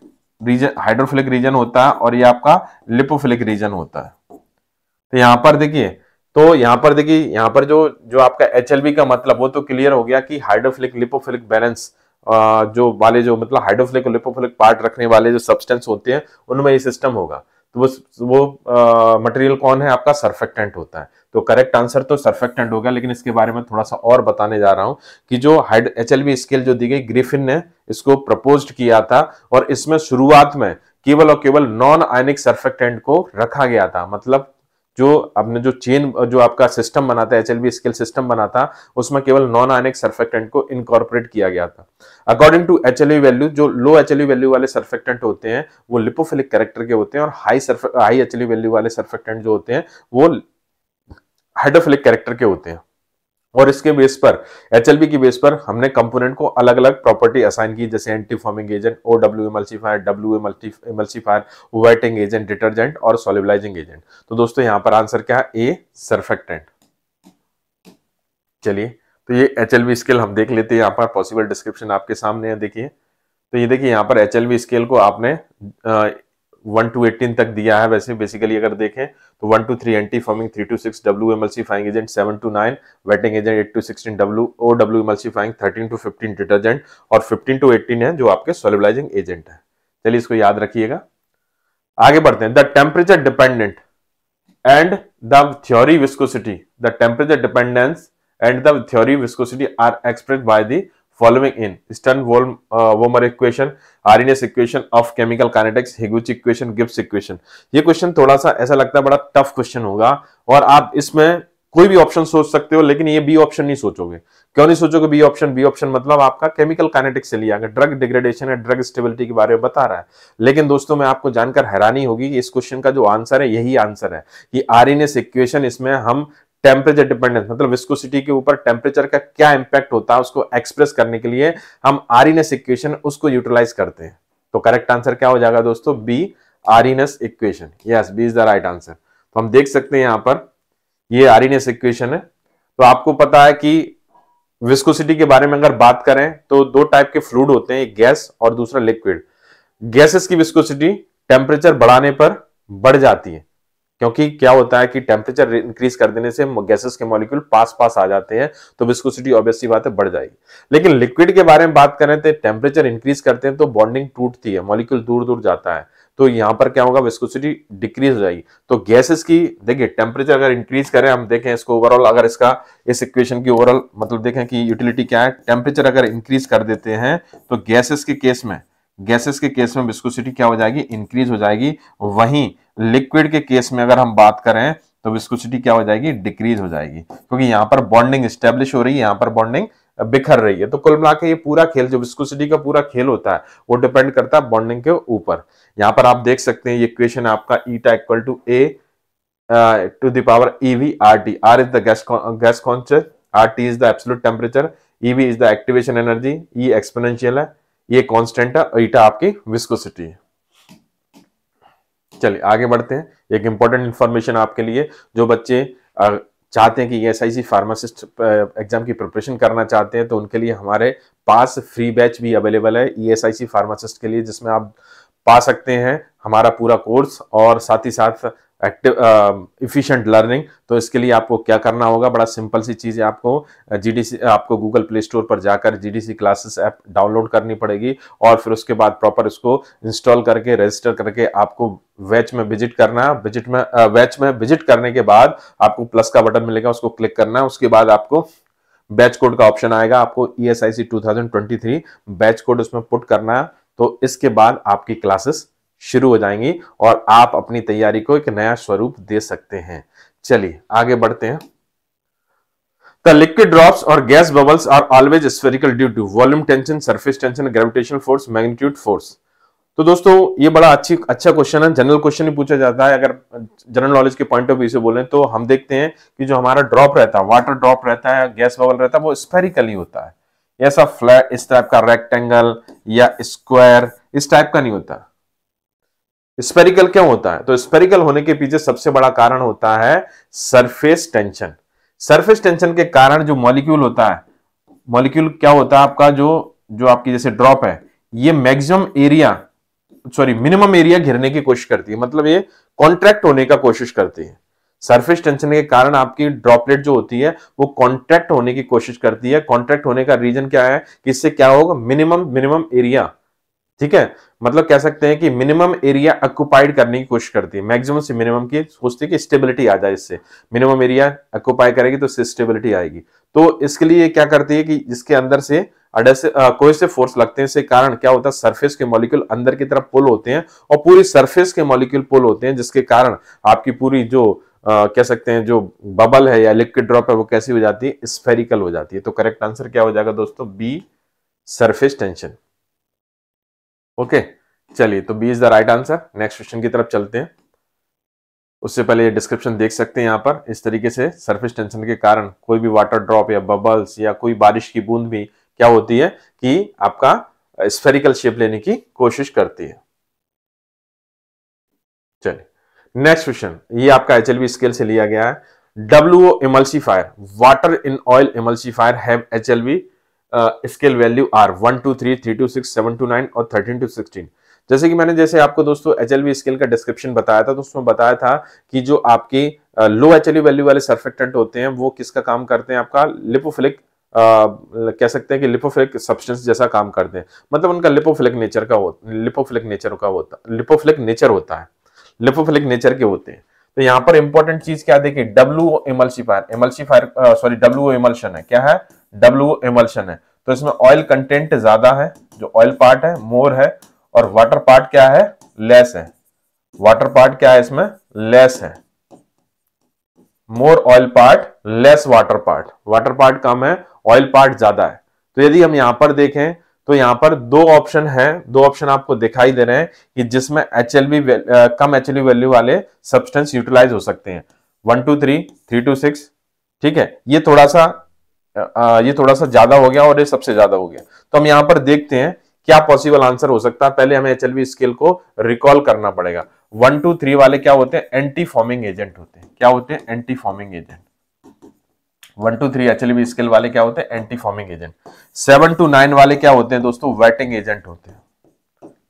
Speaker 1: रीजन हाइड्रोफिलिक रीजन होता है और ये आपका लिपोफिलिक रीजन होता है तो यहां पर देखिए तो यहाँ पर देखिए यहाँ पर जो जो आपका एच का मतलब वो तो क्लियर हो गया कि हाइड्रोफिलिक लिपोफिलिक बैलेंस जो वाले जो मतलब हाइड्रोफिलिक और लिपोफिलिक पार्ट रखने वाले जो सब्सटेंस होते हैं उनमें ये सिस्टम होगा तो वो वो मटेरियल कौन है आपका सरफेक्टेंट होता है तो करेक्ट आंसर तो सरफेक्टेंट होगा लेकिन इसके बारे में थोड़ा सा और बताने जा रहा हूँ कि जो हाइड एच स्केल जो दी गई ग्रीफिन ने इसको प्रपोज किया था और इसमें शुरुआत में केवल और केवल नॉन आयनिक सरफेक्टेंट को रखा गया था मतलब जो आपने जो चेन जो आपका सिस्टम बनाता है एच स्केल सिस्टम बना था उसमें केवल नॉन आयनिक सर्फेक्टेंट को इनकॉर्पोरेट किया गया था अकॉर्डिंग टू एच वैल्यू जो लो एच वैल्यू वाले सर्फेक्टेंट होते हैं वो लिपोफिलिक कैरेक्टर के होते हैं और हाई हाई एच वैल्यू वाले सर्फेक्टेंट जो होते हैं वो हाइड्रोफिलिक कैरेक्टर के होते हैं और इसके बेस पर एच की बेस पर हमने कंपोनेंट को अलग अलग प्रॉपर्टी असाइन की जैसे anti foaming agent O W emulsifier W emulsifier wetting agent detergent और सोलिबलाइजिंग एजेंट तो दोस्तों यहां पर आंसर क्या है ए सर्फेक्टेंट चलिए तो ये एच स्केल हम देख लेते हैं यहाँ पर पॉसिबल डिस्क्रिप्शन आपके सामने है देखिए तो ये देखिए यहाँ पर एच स्केल को आपने वन टू एटीन तक दिया है वैसे बेसिकली अगर देखें तो one to three anti foaming three to six W emulsifying agent seven to nine wetting agent eight to sixteen W O W emulsifying thirteen to fifteen detergent और fifteen to eighteen है जो आपके सोलिबलाइजिंग agent है चलिए इसको याद रखिएगा आगे बढ़ते हैं the temperature dependent and the theory viscosity the temperature dependence and the theory viscosity are express by the following in Stern Vollmer uh, equation, RNS equation of chemical kinetics, Higuchi equation, Gibbs equation. ये question थोड़ा सा ऐसा लगता है बड़ा tough question होगा और आप इसमें कोई भी ऑप्शन सोच सकते हो लेकिन ये बी ऑप्शन नहीं सोचोगे क्यों नहीं सोचोगे बी ऑप्शन बी ऑप्शन मतलब आपका केमिकल काइनेटिक्स से लिया गया ड्रग डिग्रेडेशन है ड्रग स्टेबिलिटी के बारे में बता रहा है लेकिन दोस्तों मैं आपको जानकर हैरानी होगी कि इस क्वेश्चन का जो आंसर है यही आंसर है कि आर इन इक्वेशन इसमें हम टेम्परेचर डिपेंडेंस मतलब विस्कोसिटी के ऊपर टेम्परेचर का क्या इंपैक्ट होता है उसको एक्सप्रेस करने के लिए हम आरिनस इक्वेशन e उसको यूटिलाइज करते हैं तो करेक्ट आंसर क्या हो जाएगा दोस्तों B Arrhenius equation yes B is the right answer तो हम देख सकते हैं यहां पर ये आरिनस इक्वेशन e है तो आपको पता है कि विस्कोसिटी के बारे में अगर बात करें तो दो टाइप के फ्लूड होते हैं एक गैस और दूसरा लिक्विड गैसेस की विस्कोसिटी टेम्परेचर बढ़ाने पर बढ़ जाती है क्योंकि क्या होता है कि टेम्परेचर इंक्रीज कर देने से गैसेस के मॉलिक्यूल पास पास आ जाते हैं तो विस्कोसिटी ऑब्वियसली बात है बढ़ जाएगी लेकिन लिक्विड के बारे में बात करें तो टेम्परेचर इंक्रीज करते हैं तो बॉन्डिंग टूटती है मॉलिक्यूल दूर दूर जाता है तो यहाँ पर क्या होगा विस्कोसिटी डिक्रीज हो जाएगी तो गैसेस की देखिए टेम्परेचर अगर इंक्रीज करें हम देखें इसको ओवरऑल अगर इसका इस इक्वेशन की ओवरऑल मतलब देखें कि यूटिलिटी क्या है टेम्परेचर अगर इंक्रीज कर देते हैं तो गैसेस के केस में गैसेस के केस में विस्कोसिटी क्या हो जाएगी इंक्रीज हो जाएगी वहीं लिक्विड के केस में अगर हम बात करें तो विस्कोसिटी क्या हो जाएगी डिक्रीज हो जाएगी क्योंकि यहाँ पर बॉन्डिंग स्टेब्लिश हो रही है यहाँ पर बॉन्डिंग बिखर रही है तो कुल मिला ये पूरा खेल जो विस्कोसिटी का पूरा खेल होता है वो डिपेंड करता है बॉन्डिंग के ऊपर यहाँ पर आप देख सकते हैं ये क्वेश्चन है आपका eta equal to A to the power EV R T R is the gas gas constant R T is the absolute temperature EV is the activation energy E exponential है ये कॉन्स्टेंट है ईटा आपकी विस्कोसिटी है चलिए आगे बढ़ते हैं एक इंपॉर्टेंट इन्फॉर्मेशन आपके लिए जो बच्चे चाहते हैं कि S I C pharmacist exam की प्रिपरेशन करना चाहते हैं तो उनके लिए हमारे पास फ्री बैच भी अवेलेबल है E S I C pharmacist के लिए जिसमें आप पा सकते हैं हमारा पूरा कोर्स और साथ ही साथ एक्टिव इफिशियंट लर्निंग तो इसके लिए आपको क्या करना होगा बड़ा सिंपल सी चीज़ है आपको जीडीसी आपको गूगल प्ले स्टोर पर जाकर जीडीसी क्लासेस ऐप डाउनलोड करनी पड़ेगी और फिर उसके बाद प्रॉपर इसको इंस्टॉल करके रजिस्टर करके आपको वेच में विजिट करना है विजिट में वेच में विजिट करने के बाद आपको प्लस का बटन मिलेगा उसको क्लिक करना है उसके बाद आपको बैच कोड का ऑप्शन आएगा आपको E S I C two thousand twenty three batch code उसमें पुट करना है तो इसके बाद आपकी क्लासेस शुरू हो जाएंगी और आप अपनी तैयारी को एक नया स्वरूप दे सकते हैं चलिए आगे बढ़ते हैं liquid liquid drops or gas bubbles are always spherical due to volume tension, surface tension, gravitational force, magnitude तो दोस्तों ये बड़ा अच्छी अच्छा क्वेश्चन है जनरल क्वेश्चन ही पूछा जाता है अगर जनरल नॉलेज के पॉइंट ऑफ व्यू से बोले तो हम देखते हैं कि जो हमारा ड्रॉप रहता है वाटर ड्रॉप रहता है गैस बबल रहता है वो स्पेरिकल ही होता है ऐसा फ्लैट इस टाइप का रेक्टेंगल या स्क्वायर इस टाइप का नहीं होता स्पेरिकल क्यों होता है तो स्पेरिकल होने के पीछे सबसे बड़ा कारण होता है सरफेस टेंशन सरफेस टेंशन के कारण जो मॉलिक्यूल होता है मॉलिक्यूल क्या होता है आपका जो जो आपकी जैसे ड्रॉप है ये maximum area sorry minimum area घिरने की कोशिश करती है मतलब ये कॉन्ट्रैक्ट होने का कोशिश करती है सरफेस टेंशन के कारण आपकी ड्रॉपलेट जो होती है वो कॉन्ट्रैक्ट होने की कोशिश करती है कॉन्ट्रैक्ट होने का रीजन क्या है कि इससे क्या होगा मिनिमम मिनिमम एरिया ठीक है मतलब कह सकते हैं कि मिनिमम एरिया अक्यूपाइड करने की कोशिश करती है मैक्सिमम से मिनिमम की सोचती है कि स्टेबिलिटी आ जाए इससे मिनिमम एरिया अक्यूपाई करेगी तो इससे स्टेबिलिटी आएगी तो इसके लिए क्या करती है कि इसके अंदर से कोई से फोर्स लगते हैं इसके कारण क्या होता है सरफेस के मॉलिक्यूल अंदर की तरफ पुल होते हैं और पूरी सरफेस के मॉलिक्यूल पुल होते हैं जिसके कारण आपकी पूरी जो आ, कह सकते हैं जो बबल है या लिक्विड ड्रॉप है वो कैसी हो जाती है स्फेरिकल हो जाती है तो करेक्ट आंसर क्या हो जाएगा दोस्तों बी सरफेस टेंशन ओके चलिए तो B is the right answer next question की तरफ चलते हैं उससे पहले ये डिस्क्रिप्शन देख सकते हैं यहाँ पर इस तरीके से सरफेस टेंशन के कारण कोई भी वाटर ड्रॉप या बबल्स या कोई बारिश की बूंद भी क्या होती है कि आपका स्फेरिकल शेप लेने की कोशिश करती है चलिए नेक्स्ट क्वेश्चन ये आपका एच एल स्केल से लिया गया है W O emulsifier water in oil emulsifier have H L scale value are one to three three to six seven to nine और थर्टीन टू सिक्सटीन जैसे कि मैंने जैसे आपको दोस्तों एच एल स्केल का डिस्क्रिप्शन बताया था तो उसमें बताया था कि जो आपकी लो एच एल वैल्यू वाले सर्फेक्टेंट होते हैं वो किसका काम करते हैं आपका लिपोफिलिक आ, uh, कह सकते हैं कि लिपोफिलिक सब्सटेंस जैसा काम करते हैं मतलब उनका लिपोफिलिक नेचर का हो लिपोफिलिक नेचर का होता लिपोफिलिक नेचर होता है लिपोफिलिक नेचर के होते हैं तो यहाँ पर इंपॉर्टेंट चीज क्या देखिए W emulsifier emulsifier sorry W emulsion है क्या है डब्ल्यू इमल्शन है तो इसमें ऑयल कंटेंट ज्यादा है जो ऑयल पार्ट है मोर है और वाटर पार्ट क्या है लेस है वाटर पार्ट क्या है इसमें लेस है more oil part less water part water part कम है ऑयल पार्ट ज्यादा है तो यदि हम यहां पर देखें तो यहां पर दो ऑप्शन हैं दो ऑप्शन आपको दिखाई दे रहे हैं कि जिसमें एच कम एच वैल्यू वाले सब्सटेंस यूटिलाइज हो सकते हैं one to three three to six ठीक है ये थोड़ा सा ये थोड़ा सा ज्यादा हो गया और ये सबसे ज्यादा हो गया तो हम यहां पर देखते हैं क्या पॉसिबल आंसर हो सकता है पहले हमें एच स्केल को रिकॉल करना पड़ेगा वन टू थ्री वाले क्या होते हैं एंटी फॉर्मिंग एजेंट होते हैं क्या होते हैं anti foaming agent one to three H scale वाले क्या होते हैं anti foaming agent seven to nine वाले क्या होते हैं दोस्तों वेटिंग एजेंट होते हैं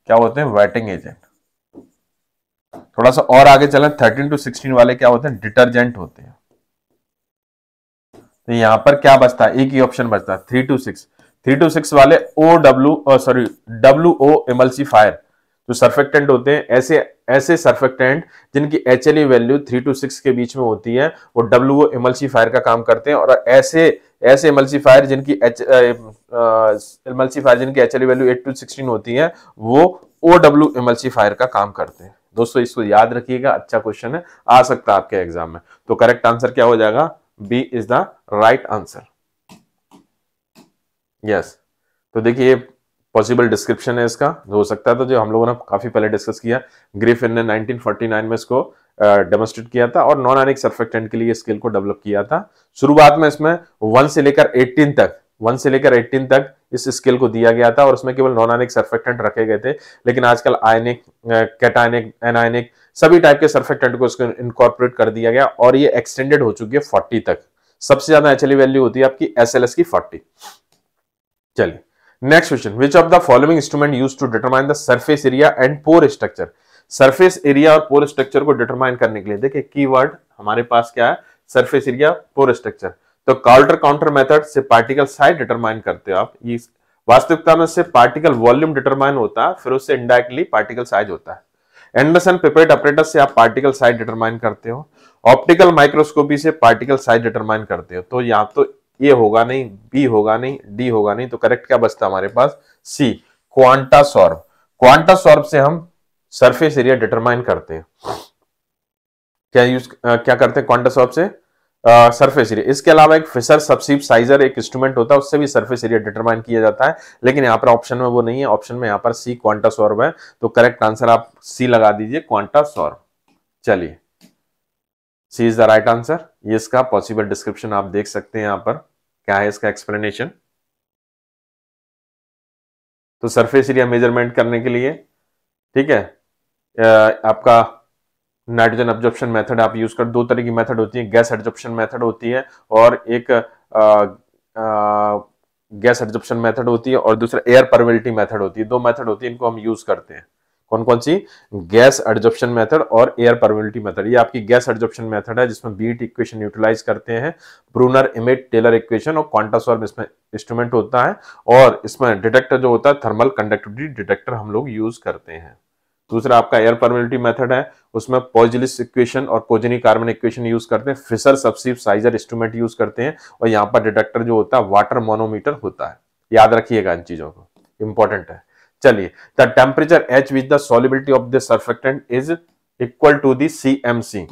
Speaker 1: क्या होते हैं वेटिंग एजेंट थोड़ा सा और आगे चलें थर्टीन टू सिक्सटीन वाले क्या होते हैं डिटर्जेंट होते हैं तो यहां पर क्या बचता है एक ही ऑप्शन बचता है three to six three to six वाले O W sorry W O emulsifier जो सर्फेक्टेंट होते हैं ऐसे ऐसे सर्फेक्टेंट जिनकी H L value three to six के बीच में होती है वो डब्ल्यू ओ एमएलसी फायर का काम करते हैं और ऐसे ऐसे एमएलसी फायर जिनकी एच एमएलसी फायर जिनकी H L value eight to sixteen होती है वो ओ डब्ल्यू एमएलसी फायर का काम करते हैं दोस्तों इसको याद रखिएगा अच्छा क्वेश्चन है आ सकता है आपके एग्जाम में तो करेक्ट आंसर क्या हो जाएगा B is the right answer yes तो देखिए पॉसिबल डिस्क्रिप्शन है इसका हो सकता था जो हम लोगों ने काफी पहले डिस्कस किया इन ने 1949 में इसको डेमोस्ट्रेट uh, किया था और नॉन आयनिक सर्फेक्टेंट के लिए स्किल को डेवलप किया था शुरुआत में इसमें वन से लेकर एट्टीन तक वन से लेकर एट्टीन तक इस स्किल को दिया गया था और उसमें केवल नॉन आनिक सर्फेक्टेंट रखे गए थे लेकिन आजकल आयनिक कैटायनिक एनायनिक सभी टाइप के सर्फेक्टेंट को इसको इनकॉर्पोरेट कर दिया गया और ये एक्सटेंडेड हो चुकी है फोर्टी तक सबसे ज्यादा एचएलई वैल्यू होती है आपकी एसएलएस की फोर्टी चलिए next question which of the following instrument use to determine the surface area and pore structure surface area और पोर स्ट्रक्चर को डिटरमाइन करने के लिए देखिए की हमारे पास क्या है सर्फेस एरिया पोर स्ट्रक्चर तो काउंटर काउंटर मेथड से पार्टिकल साइज डिटरमाइन करते हो आप वास्तविकता में से पार्टिकल वॉल्यूम डिटरमाइन होता है फिर उससे इंडायरेक्टली पार्टिकल साइज होता है एंडरसन पिपेट ऑपरेटर से आप पार्टिकल साइज डिटरमाइन करते हो ऑप्टिकल माइक्रोस्कोपी से पार्टिकल साइज डिटरमाइन करते हो तो या तो ए होगा नहीं बी होगा नहीं डी होगा नहीं तो करेक्ट क्या बचता हमारे पास सी क्वांटा सॉर्ब क्वांटा सॉर्ब से हम सरफेस एरिया डिटरमाइन करते हैं क्या यूज क्या करते हैं क्वांटा सॉर्ब से सरफेस एरिया इसके अलावा एक फिसर सबसीप साइजर एक इंस्ट्रूमेंट होता है उससे भी सरफेस एरिया डिटरमाइन किया जाता है लेकिन यहाँ पर ऑप्शन में वो नहीं है ऑप्शन में यहाँ पर सी क्वांटा सॉर्व है तो करेक्ट आंसर आप सी लगा दीजिए क्वांटा सॉर्व चलिए C is the right answer ये इसका पॉसिबल डिस्क्रिप्शन आप देख सकते हैं यहाँ पर क्या है इसका एक्सप्लेनेशन तो सरफेस एरिया मेजरमेंट करने के लिए ठीक है आपका नाइट्रोजन एब्जॉर्प्शन मेथड आप यूज कर दो तरह की मेथड होती है गैस एब्जॉर्प्शन मेथड होती है और एक गैस एब्जॉर्प्शन मेथड होती है और दूसरा एयर परमिलिटी मेथड होती है दो मेथड होती है इनको हम यूज करते हैं कौन कौन सी गैस एडजप्शन मेथड और एयर परमिलिटी मेथड ये आपकी गैस एडजप्शन मेथड है जिसमें बीट इक्वेशन यूटिलाइज करते हैं ब्रूनर इमेट टेलर इक्वेशन और क्वांटासॉर्म इसमें इंस्ट्रूमेंट होता है और इसमें डिटेक्टर जो होता है थर्मल कंडक्टिविटी डिटेक्टर हम लोग यूज करते हैं दूसरा आपका एयर परमिबिलिटी मेथड है उसमें पॉजिलिस इक्वेशन और कोजनी कार्बन इक्वेशन यूज करते हैं Fisher subsieve sizer instrument use करते हैं और यहाँ पर डिटेक्टर जो होता है वाटर मोनोमीटर होता है याद रखिएगा इन चीजों को इंपॉर्टेंट है चलिए the temperature H with the solubility of the surfactant is equal to the C M C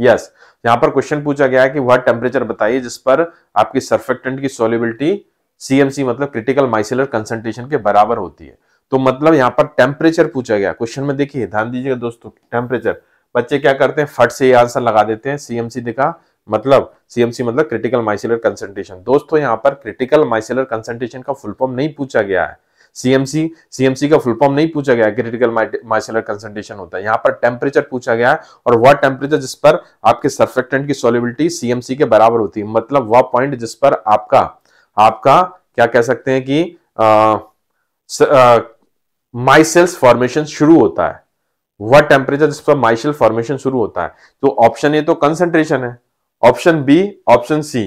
Speaker 1: yes यहाँ पर क्वेश्चन पूछा गया है कि वह टेम्परेचर बताइए जिस पर आपकी सर्फेक्टेंट की सॉलिबिलिटी सीएमसी मतलब क्रिटिकल माइसिलर कंसेंट्रेशन के बराबर होती है तो मतलब यहाँ पर टेम्परेचर पूछा गया क्वेश्चन में देखिए ध्यान दीजिएगा दोस्तों टेम्परेचर बच्चे क्या करते हैं फट से ये आंसर लगा देते हैं सीएमसी देखा मतलब सीएमसी मतलब क्रिटिकल माइसिलर कंसेंट्रेशन दोस्तों यहाँ पर क्रिटिकल माइसिलर कंसेंट्रेशन का फुल फॉर्म नहीं पूछा गया है सीएमसी सीएमसी का फुल फॉर्म नहीं पूछा गया क्रिटिकल माइसिलर कंसेंट्रेशन होता है यहाँ पर टेम्परेचर पूछा गया है और वह टेम्परेचर जिस पर आपके सर्फेक्टेंट की सोलिबिलिटी सीएमसी के बराबर होती है मतलब वह पॉइंट जिस पर आपका आपका क्या कह सकते हैं कि माइसेल्स फॉर्मेशन शुरू होता है वह टेम्परेचर जिस पर माइसेल फॉर्मेशन शुरू होता है तो ऑप्शन ए तो कंसेंट्रेशन है ऑप्शन बी ऑप्शन सी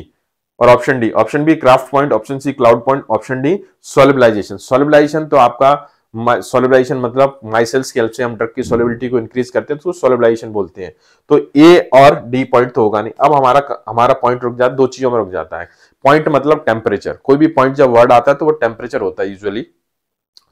Speaker 1: और option D option B krafft point option C cloud point option D solubilisation solubilisation तो आपका सोलिबलाइजेशन मतलब माइसेल्स की हेल्प से हम ड्रग की सोलिबिलिटी को इंक्रीज करते हैं तो सोलिबलाइजेशन बोलते हैं तो ए और डी पॉइंट तो होगा नहीं अब हमारा हमारा पॉइंट रुक जाता है दो चीजों में रुक जाता है पॉइंट मतलब टेम्परेचर कोई भी पॉइंट जब वर्ड आता है तो वो टेम्परेचर होता है यूजुअली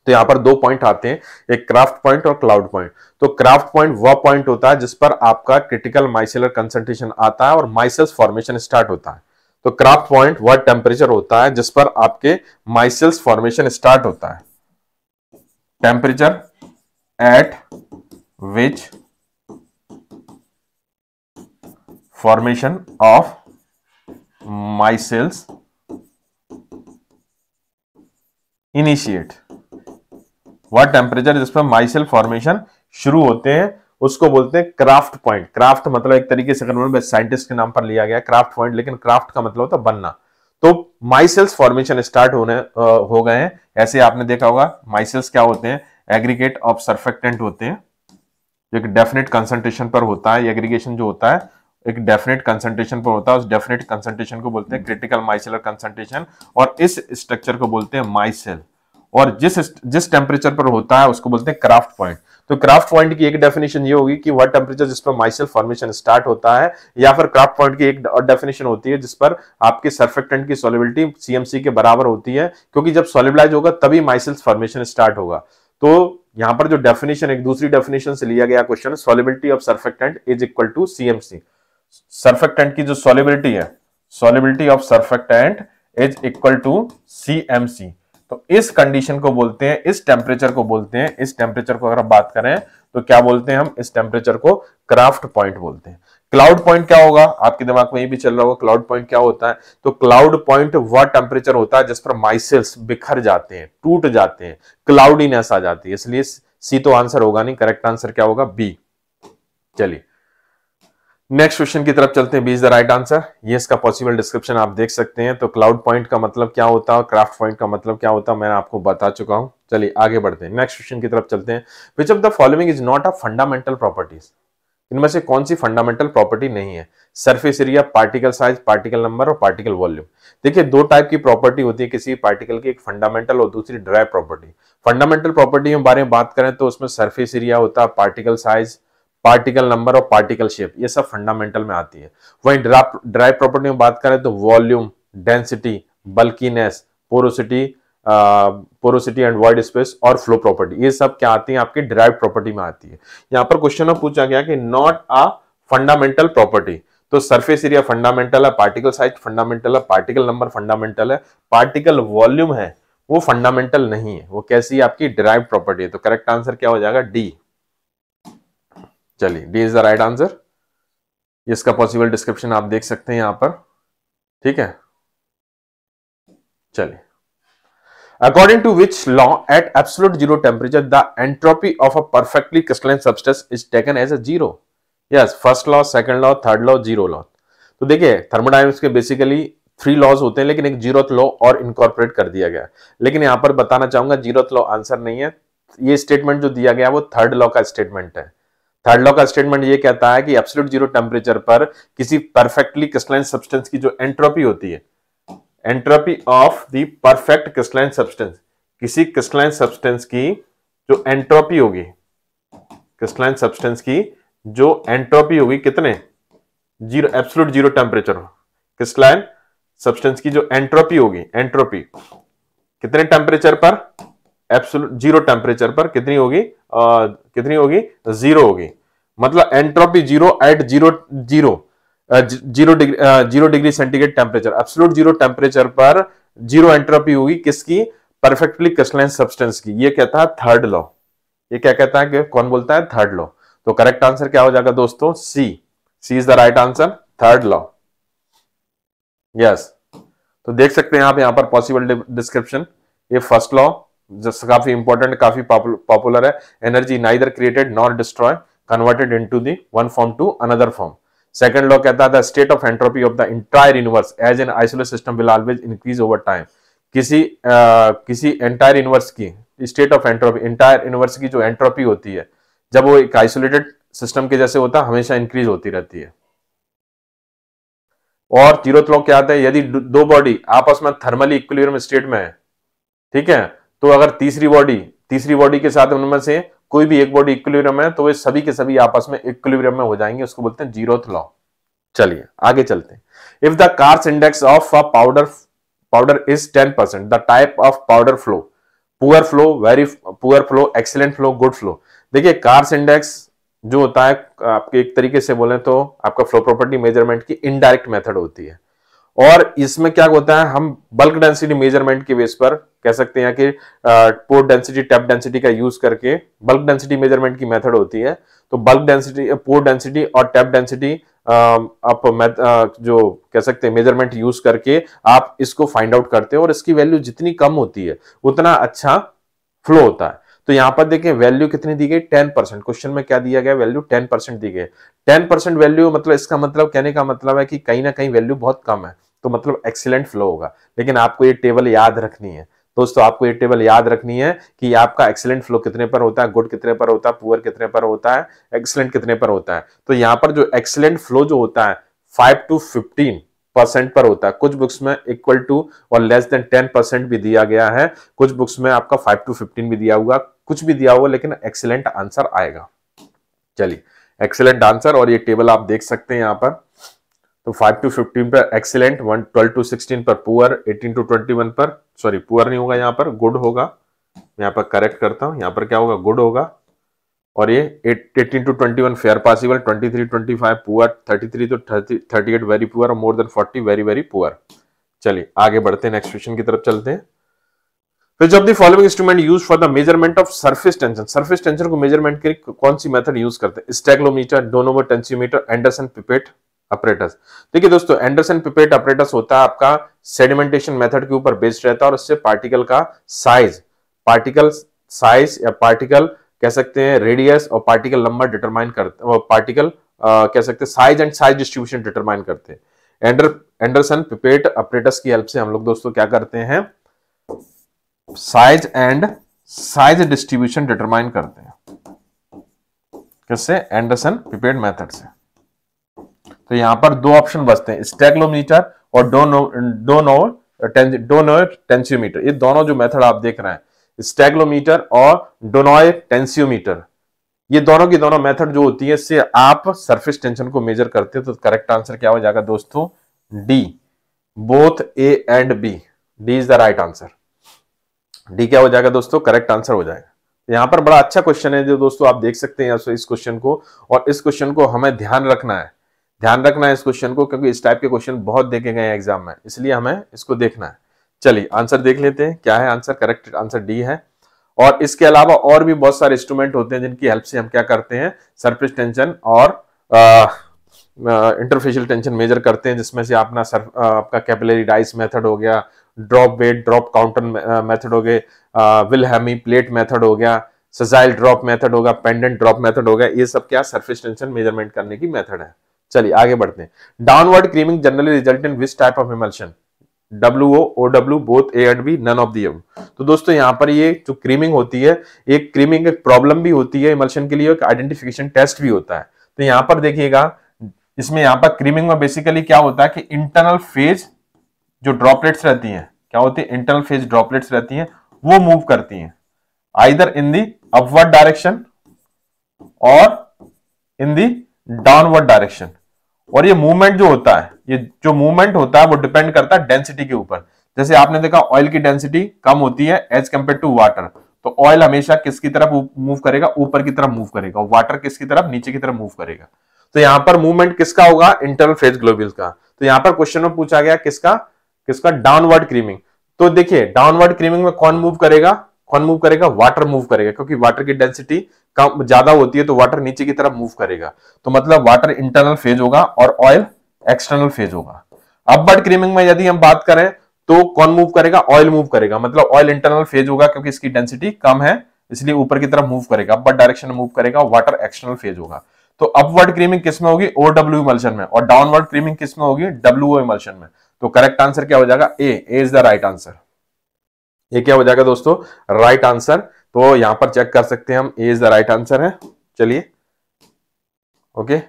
Speaker 1: तो यहां पर दो पॉइंट आते हैं एक क्राफ्ट पॉइंट और क्लाउड पॉइंट तो क्राफ्ट पॉइंट वह पॉइंट होता है जिस पर आपका क्रिटिकल माइसेलर कंसेंट्रेशन आता है और माइसेल्स फॉर्मेशन स्टार्ट होता है तो क्राफ्ट पॉइंट वह टेम्परेचर होता है जिस पर आपके माइसेल्स फॉर्मेशन स्टार्ट होता है temperature at which formation of micelles initiate वह टेम्परेचर जिस पर माइसेल फॉर्मेशन शुरू होते हैं उसको बोलते हैं क्राफ्ट पॉइंट क्राफ्ट मतलब एक तरीके से अगर साइंटिस्ट के नाम पर लिया गया क्राफ्ट पॉइंट लेकिन क्राफ्ट का मतलब होता है बनना तो माइसेल्स फॉर्मेशन स्टार्ट होने हो गए हैं ऐसे आपने देखा होगा माइसेल्स क्या होते हैं एग्रीगेट ऑफ सर्फेक्टेंट होते हैं जो एक डेफिनेट कंसंट्रेशन पर होता है एग्रीगेशन जो होता है एक डेफिनेट कंसंट्रेशन पर होता है उस डेफिनेट कंसंट्रेशन को बोलते हैं क्रिटिकल माइसेलर कंसंट्रेशन और इस स्ट्रक्चर को बोलते हैं माइसेल और जिस जिस टेम्परेचर पर होता है उसको बोलते हैं क्राफ्ट पॉइंट तो क्राफ्ट पॉइंट की एक डेफिनेशन ये होगी कि वह टेम्परेचर जिस पर माइसल फॉर्मेशन स्टार्ट होता है या फिर क्राफ्ट पॉइंट की एक और डेफिनेशन होती है जिस पर आपके सर्फेक्टेंट की सोलिबिलिटी सीएमसी के बराबर होती है क्योंकि जब सॉलिबलाइज होगा तभी माइसल फॉर्मेशन स्टार्ट होगा तो यहां पर जो डेफिनेशन एक दूसरी डेफिनेशन से लिया गया question solubility of surfactant is equal to CMC surfactant की जो सॉलिबिलिटी है solubility of surfactant is equal to CMC तो इस कंडीशन को बोलते हैं इस टेम्परेचर को बोलते हैं इस टेम्परेचर को अगर आप बात करें तो क्या बोलते हैं हम इस टेम्परेचर को क्राफ्ट पॉइंट बोलते हैं क्लाउड पॉइंट क्या होगा आपके दिमाग में ये भी चल रहा होगा क्लाउड पॉइंट क्या होता है तो क्लाउड पॉइंट वह टेम्परेचर होता है जिस पर माइसेल्स बिखर जाते हैं टूट जाते हैं क्लाउडीनेस आ जाती है इसलिए सी तो आंसर होगा नहीं करेक्ट आंसर क्या होगा बी चलिए नेक्स्ट क्वेश्चन की तरफ चलते हैं बीज द राइट आंसर ये इसका पॉसिबल डिस्क्रिप्शन आप देख सकते हैं तो क्लाउड पॉइंट का मतलब क्या होता है क्राफ्ट पॉइंट का मतलब क्या होता है मैं आपको बता चुका हूं चलिए आगे बढ़ते हैं नेक्स्ट क्वेश्चन की तरफ चलते हैं which of the following is not a fundamental properties इनमें से कौन सी फंडामेंटल प्रॉपर्टी नहीं है surface area particle size particle number और पार्टिकल वॉल्यूम देखिए दो टाइप की प्रॉपर्टी होती है किसी पार्टिकल की एक फंडामेंटल और दूसरी ड्राई प्रॉपर्टी फंडामेंटल प्रॉपर्टी के बारे में बात करें तो उसमें सरफेस एरिया होता है पार्टिकल साइज पार्टिकल नंबर और पार्टिकल शेप ये सब फंडामेंटल में आती है वहीं ड्राई प्रॉपर्टी में बात करें तो volume density bulkiness porosity porosity and void space और फ्लो प्रॉपर्टी ये सब क्या आती है आपकी ड्राइव प्रॉपर्टी में आती है यहाँ पर क्वेश्चन में पूछा गया कि नॉट अ फंडामेंटल प्रॉपर्टी तो सरफेस एरिया फंडामेंटल है पार्टिकल साइज फंडामेंटल है पार्टिकल नंबर फंडामेंटल है पार्टिकल वॉल्यूम है वो फंडामेंटल नहीं है वो कैसी है? आपकी ड्राइव प्रॉपर्टी है तो करेक्ट आंसर क्या हो जाएगा डी चलिए D is the right answer इसका पॉसिबल डिस्क्रिप्शन आप देख सकते हैं यहां पर ठीक है चलिए according to which law at absolute zero temperature the entropy of a perfectly crystalline substance is taken as a zero yes first law second law third law zero law तो देखिए थर्मोडाइनमिक्स के बेसिकली थ्री लॉज होते हैं लेकिन एक zero law और incorporate कर दिया गया लेकिन यहां पर बताना चाहूंगा जीरो लॉ आंसर नहीं है ये स्टेटमेंट जो दिया गया वो थर्ड लॉ का स्टेटमेंट है थर्ड लॉ का स्टेटमेंट ये कहता है कि एब्सोल्यूट जीरो टेम्परेचर पर किसी परफेक्टली क्रिस्टलाइन सब्सटेंस की जो एंट्रोपी होती है entropy of the perfect crystalline substance किसी क्रिस्टलाइन सब्सटेंस की जो एंट्रोपी होगी क्रिस्टलाइन सब्सटेंस की जो एंट्रोपी होगी कितने zero absolute zero temperature crystalline substance की जो एंट्रोपी होगी एंट्रोपी कितने टेम्परेचर पर एप्सुलट जीरो टेम्परेचर पर कितनी होगी कितनी होगी जीरो होगी मतलब entropy zero at zero zero zero degree zero degree centigrade temperature absolute zero temperature पर जीरो एंट्रोपी होगी किसकी परफेक्टली क्रिस्टलाइन सब्सटेंस की ये कहता है थर्ड लॉ ये क्या कहता है कि कौन बोलता है थर्ड लॉ तो करेक्ट आंसर क्या हो जाएगा दोस्तों C C is the right answer third law yes तो देख सकते हैं आप यहां पर पॉसिबल डिस्क्रिप्शन ये फर्स्ट लॉ जस्ट काफी इंपॉर्टेंट काफी पॉपुलर है energy neither created not destroy converted into the one form to another form second law कहता है state of entropy of the entire universe as an isolate system will always increase over time किसी आ, किसी entire universe की state of entropy entire universe की जो entropy होती है जब वो एक आइसोलेटेड सिस्टम के जैसे होता है हमेशा इंक्रीज होती रहती है और तीरोत लॉ क्या आता है यदि दो बॉडी आपस में थर्मली इक्विलिब्रियम स्टेट में है ठीक है तो अगर तीसरी बॉडी तीसरी बॉडी के साथ उनमें से कोई भी एक बॉडी इक्विलिब्रियम है तो वे सभी के सभी आपस में इक्विलिब्रियम में हो जाएंगे उसको बोलते हैं जीरोथ लॉ चलिए आगे चलते हैं if the Carr's index of a powder powder is ten percent the type of powder flow poor flow very poor flow excellent flow good flow देखिए कार्स इंडेक्स जो होता है आपके एक तरीके से बोले तो आपका फ्लो प्रॉपर्टी मेजरमेंट की इनडायरेक्ट मेथड होती है और इसमें क्या होता है हम बल्क डेंसिटी मेजरमेंट के बेस पर कह सकते हैं कि पोर्ट डेंसिटी टैप डेंसिटी का यूज करके बल्क डेंसिटी मेजरमेंट की मेथड होती है तो बल्क डेंसिटी पोर्ट डेंसिटी और टैप डेंसिटी आप जो कह सकते हैं मेजरमेंट यूज करके आप इसको फाइंड आउट करते हैं और इसकी वैल्यू जितनी कम होती है उतना अच्छा फ्लो होता है तो यहां पर देखें वैल्यू कितनी दी गई टेन परसेंट क्वेश्चन में क्या दिया गया वैल्यू टेन परसेंट दी गई टेन परसेंट वैल्यू मतलब इसका मतलब कहने का मतलब है कि कहीं ना कहीं वैल्यू बहुत कम है तो मतलब एक्सीलेंट फ्लो होगा लेकिन आपको ये टेबल याद रखनी है दोस्तों आपको ये टेबल याद रखनी है कि आपका एक्सीलेंट फ्लो कितने पर होता है गुड कितने पर होता है पुअर कितने पर होता है एक्सीलेंट कितने पर होता है तो यहाँ पर जो एक्सीलेंट फ्लो जो होता है फाइव टू फिफ्टीन परसेंट पर होता है कुछ बुक्स में इक्वल टू और लेस देन टेन परसेंट भी दिया गया है कुछ बुक्स में आपका फाइव टू फिफ्टीन भी दिया हुआ कुछ भी दिया हुआ लेकिन एक्सीलेंट आंसर आएगा चलिए एक्सीलेंट आंसर और ये टेबल आप देख सकते हैं यहाँ पर तो 5 टू 15 पर एक्सीलेंट 1 12 टू 16 पर पुअर 18 टू 21 पर सॉरी पुअर नहीं होगा यहाँ पर गुड होगा यहाँ पर करेक्ट करता हूँ यहाँ पर क्या होगा गुड होगा और ये 18 टू 21 फेयर पॉसिबल 23 25 पुअर 33 तो 30 eight very poor more than 40 very very poor चलिए आगे बढ़ते हैं नेक्स्ट क्वेश्चन की तरफ चलते हैं which of the following instrument use for the measurement of surface tension surface tension को मेजरमेंट के लिए कौन सी मेथड यूज करते हैं stalagmometer Du Nouy tensiometer Andreasen pipette apparatus देखिए दोस्तों एंडरसन पिपेट अपरेटस होता है आपका सेडिमेंटेशन मेथड के ऊपर बेस्ड रहता है और उससे पार्टिकल का साइज पार्टिकल साइज या पार्टिकल कह सकते हैं रेडियस और पार्टिकल नंबर डिटरमाइन करते हैं पार्टिकल कह सकते हैं size and size distribution determine करते हैं एंडर एंडरसन पिपेट अपरेटस की हेल्प से हम लोग दोस्तों क्या करते हैं size and size distribution determine करते हैं कैसे एंडरसन पिपेट मेथड से तो यहां पर दो ऑप्शन बचते हैं स्टेग्लोमीटर और डोनो डोनो टेंसियोमीटर ये दोनों जो मेथड आप देख रहे हैं स्टेग्लोमीटर और डोनोय टेंसियोमीटर ये दोनों की दोनों मेथड जो होती है इससे आप सरफेस टेंशन को मेजर करते हो तो करेक्ट आंसर क्या हो जाएगा दोस्तों D both A and B D is the right answer D क्या हो जाएगा दोस्तों करेक्ट आंसर हो जाएगा यहां पर बड़ा अच्छा क्वेश्चन है जो दोस्तों आप देख सकते हैं इस क्वेश्चन को और इस क्वेश्चन को हमें ध्यान रखना है ध्यान रखना है इस क्वेश्चन को क्योंकि इस टाइप के क्वेश्चन बहुत देखे गए हैं एग्जाम में इसलिए हमें इसको देखना है चलिए आंसर देख लेते हैं क्या है आंसर करेक्ट आंसर डी है और इसके अलावा और भी बहुत सारे इंस्ट्रूमेंट होते हैं जिनकी हेल्प से हम क्या करते हैं सरफेस टेंशन और इंटरफेशियल टेंशन मेजर करते हैं जिसमें से अपना सर आपका कैपिलरी डाइस मेथड हो गया drop weight drop counter method हो गए विल हैमी प्लेट मेथड हो गया सजाइल ड्रॉप मेथड होगा पेंडेंट ड्रॉप मेथड होगा ये सब क्या सरफेस टेंशन मेजरमेंट करने की मेथड है चलिए आगे बढ़ते हैं downward creaming generally result in which type of emulsion W O W both A and B none of them तो दोस्तों यहाँ पर ये जो क्रीमिंग होती है एक क्रीमिंग एक प्रॉब्लम भी होती है इमल्शन के लिए एक आइडेंटिफिकेशन टेस्ट भी होता है तो यहाँ पर देखिएगा इसमें यहाँ पर क्रीमिंग में बेसिकली क्या होता है कि इंटरनल फेज जो ड्रॉपलेट्स रहती हैं क्या होती है इंटरनल फेज ड्रॉपलेट्स रहती हैं वो मूव करती हैं either in the upward direction और इन दी डाउनवर्ड डायरेक्शन और ये मूवमेंट जो होता है ये जो मूवमेंट होता है वो डिपेंड करता है डेंसिटी के ऊपर जैसे आपने देखा ऑयल की डेंसिटी कम होती है एज कंपेयर टू वाटर तो ऑयल हमेशा किसकी तरफ मूव करेगा ऊपर की तरफ मूव करेगा वाटर किसकी तरफ नीचे की तरफ मूव करेगा तो यहां पर मूवमेंट किसका होगा इंटरनल फेज ग्लोबिल का तो यहां पर क्वेश्चन में पूछा गया किसका किसका डाउनवर्ड क्रीमिंग तो देखिए डाउनवर्ड क्रीमिंग में कौन मूव करेगा कौन मूव करेगा वाटर मूव करेगा क्योंकि वाटर की डेंसिटी कम ज्यादा होती है तो वाटर नीचे की तरफ मूव करेगा तो मतलब वाटर इंटरनल फेज होगा और ऑयल एक्सटर्नल फेज होगा बर्ड क्रीमिंग में यदि हम बात करें तो कौन मूव करेगा ऑयल मूव करेगा मतलब ऑयल इंटरनल फेज होगा क्योंकि इसकी डेंसिटी कम है इसलिए ऊपर की तरफ मूव करेगा अपवर्ड डायरेक्शन में मूव करेगा वाटर एक्सटर्नल फेज होगा तो अपवर्ड क्रीमिंग किस में होगी ओडब्ल्यू इमल्शन में और डाउनवर्ड क्रीमिंग किस में होगी डब्ल्यू इमल्शन में तो करेक्ट आंसर क्या हो जाएगा A is the right answer ये क्या हो जाएगा दोस्तों राइट आंसर तो यहां पर चेक कर सकते हैं हम A is the right answer है चलिए ओके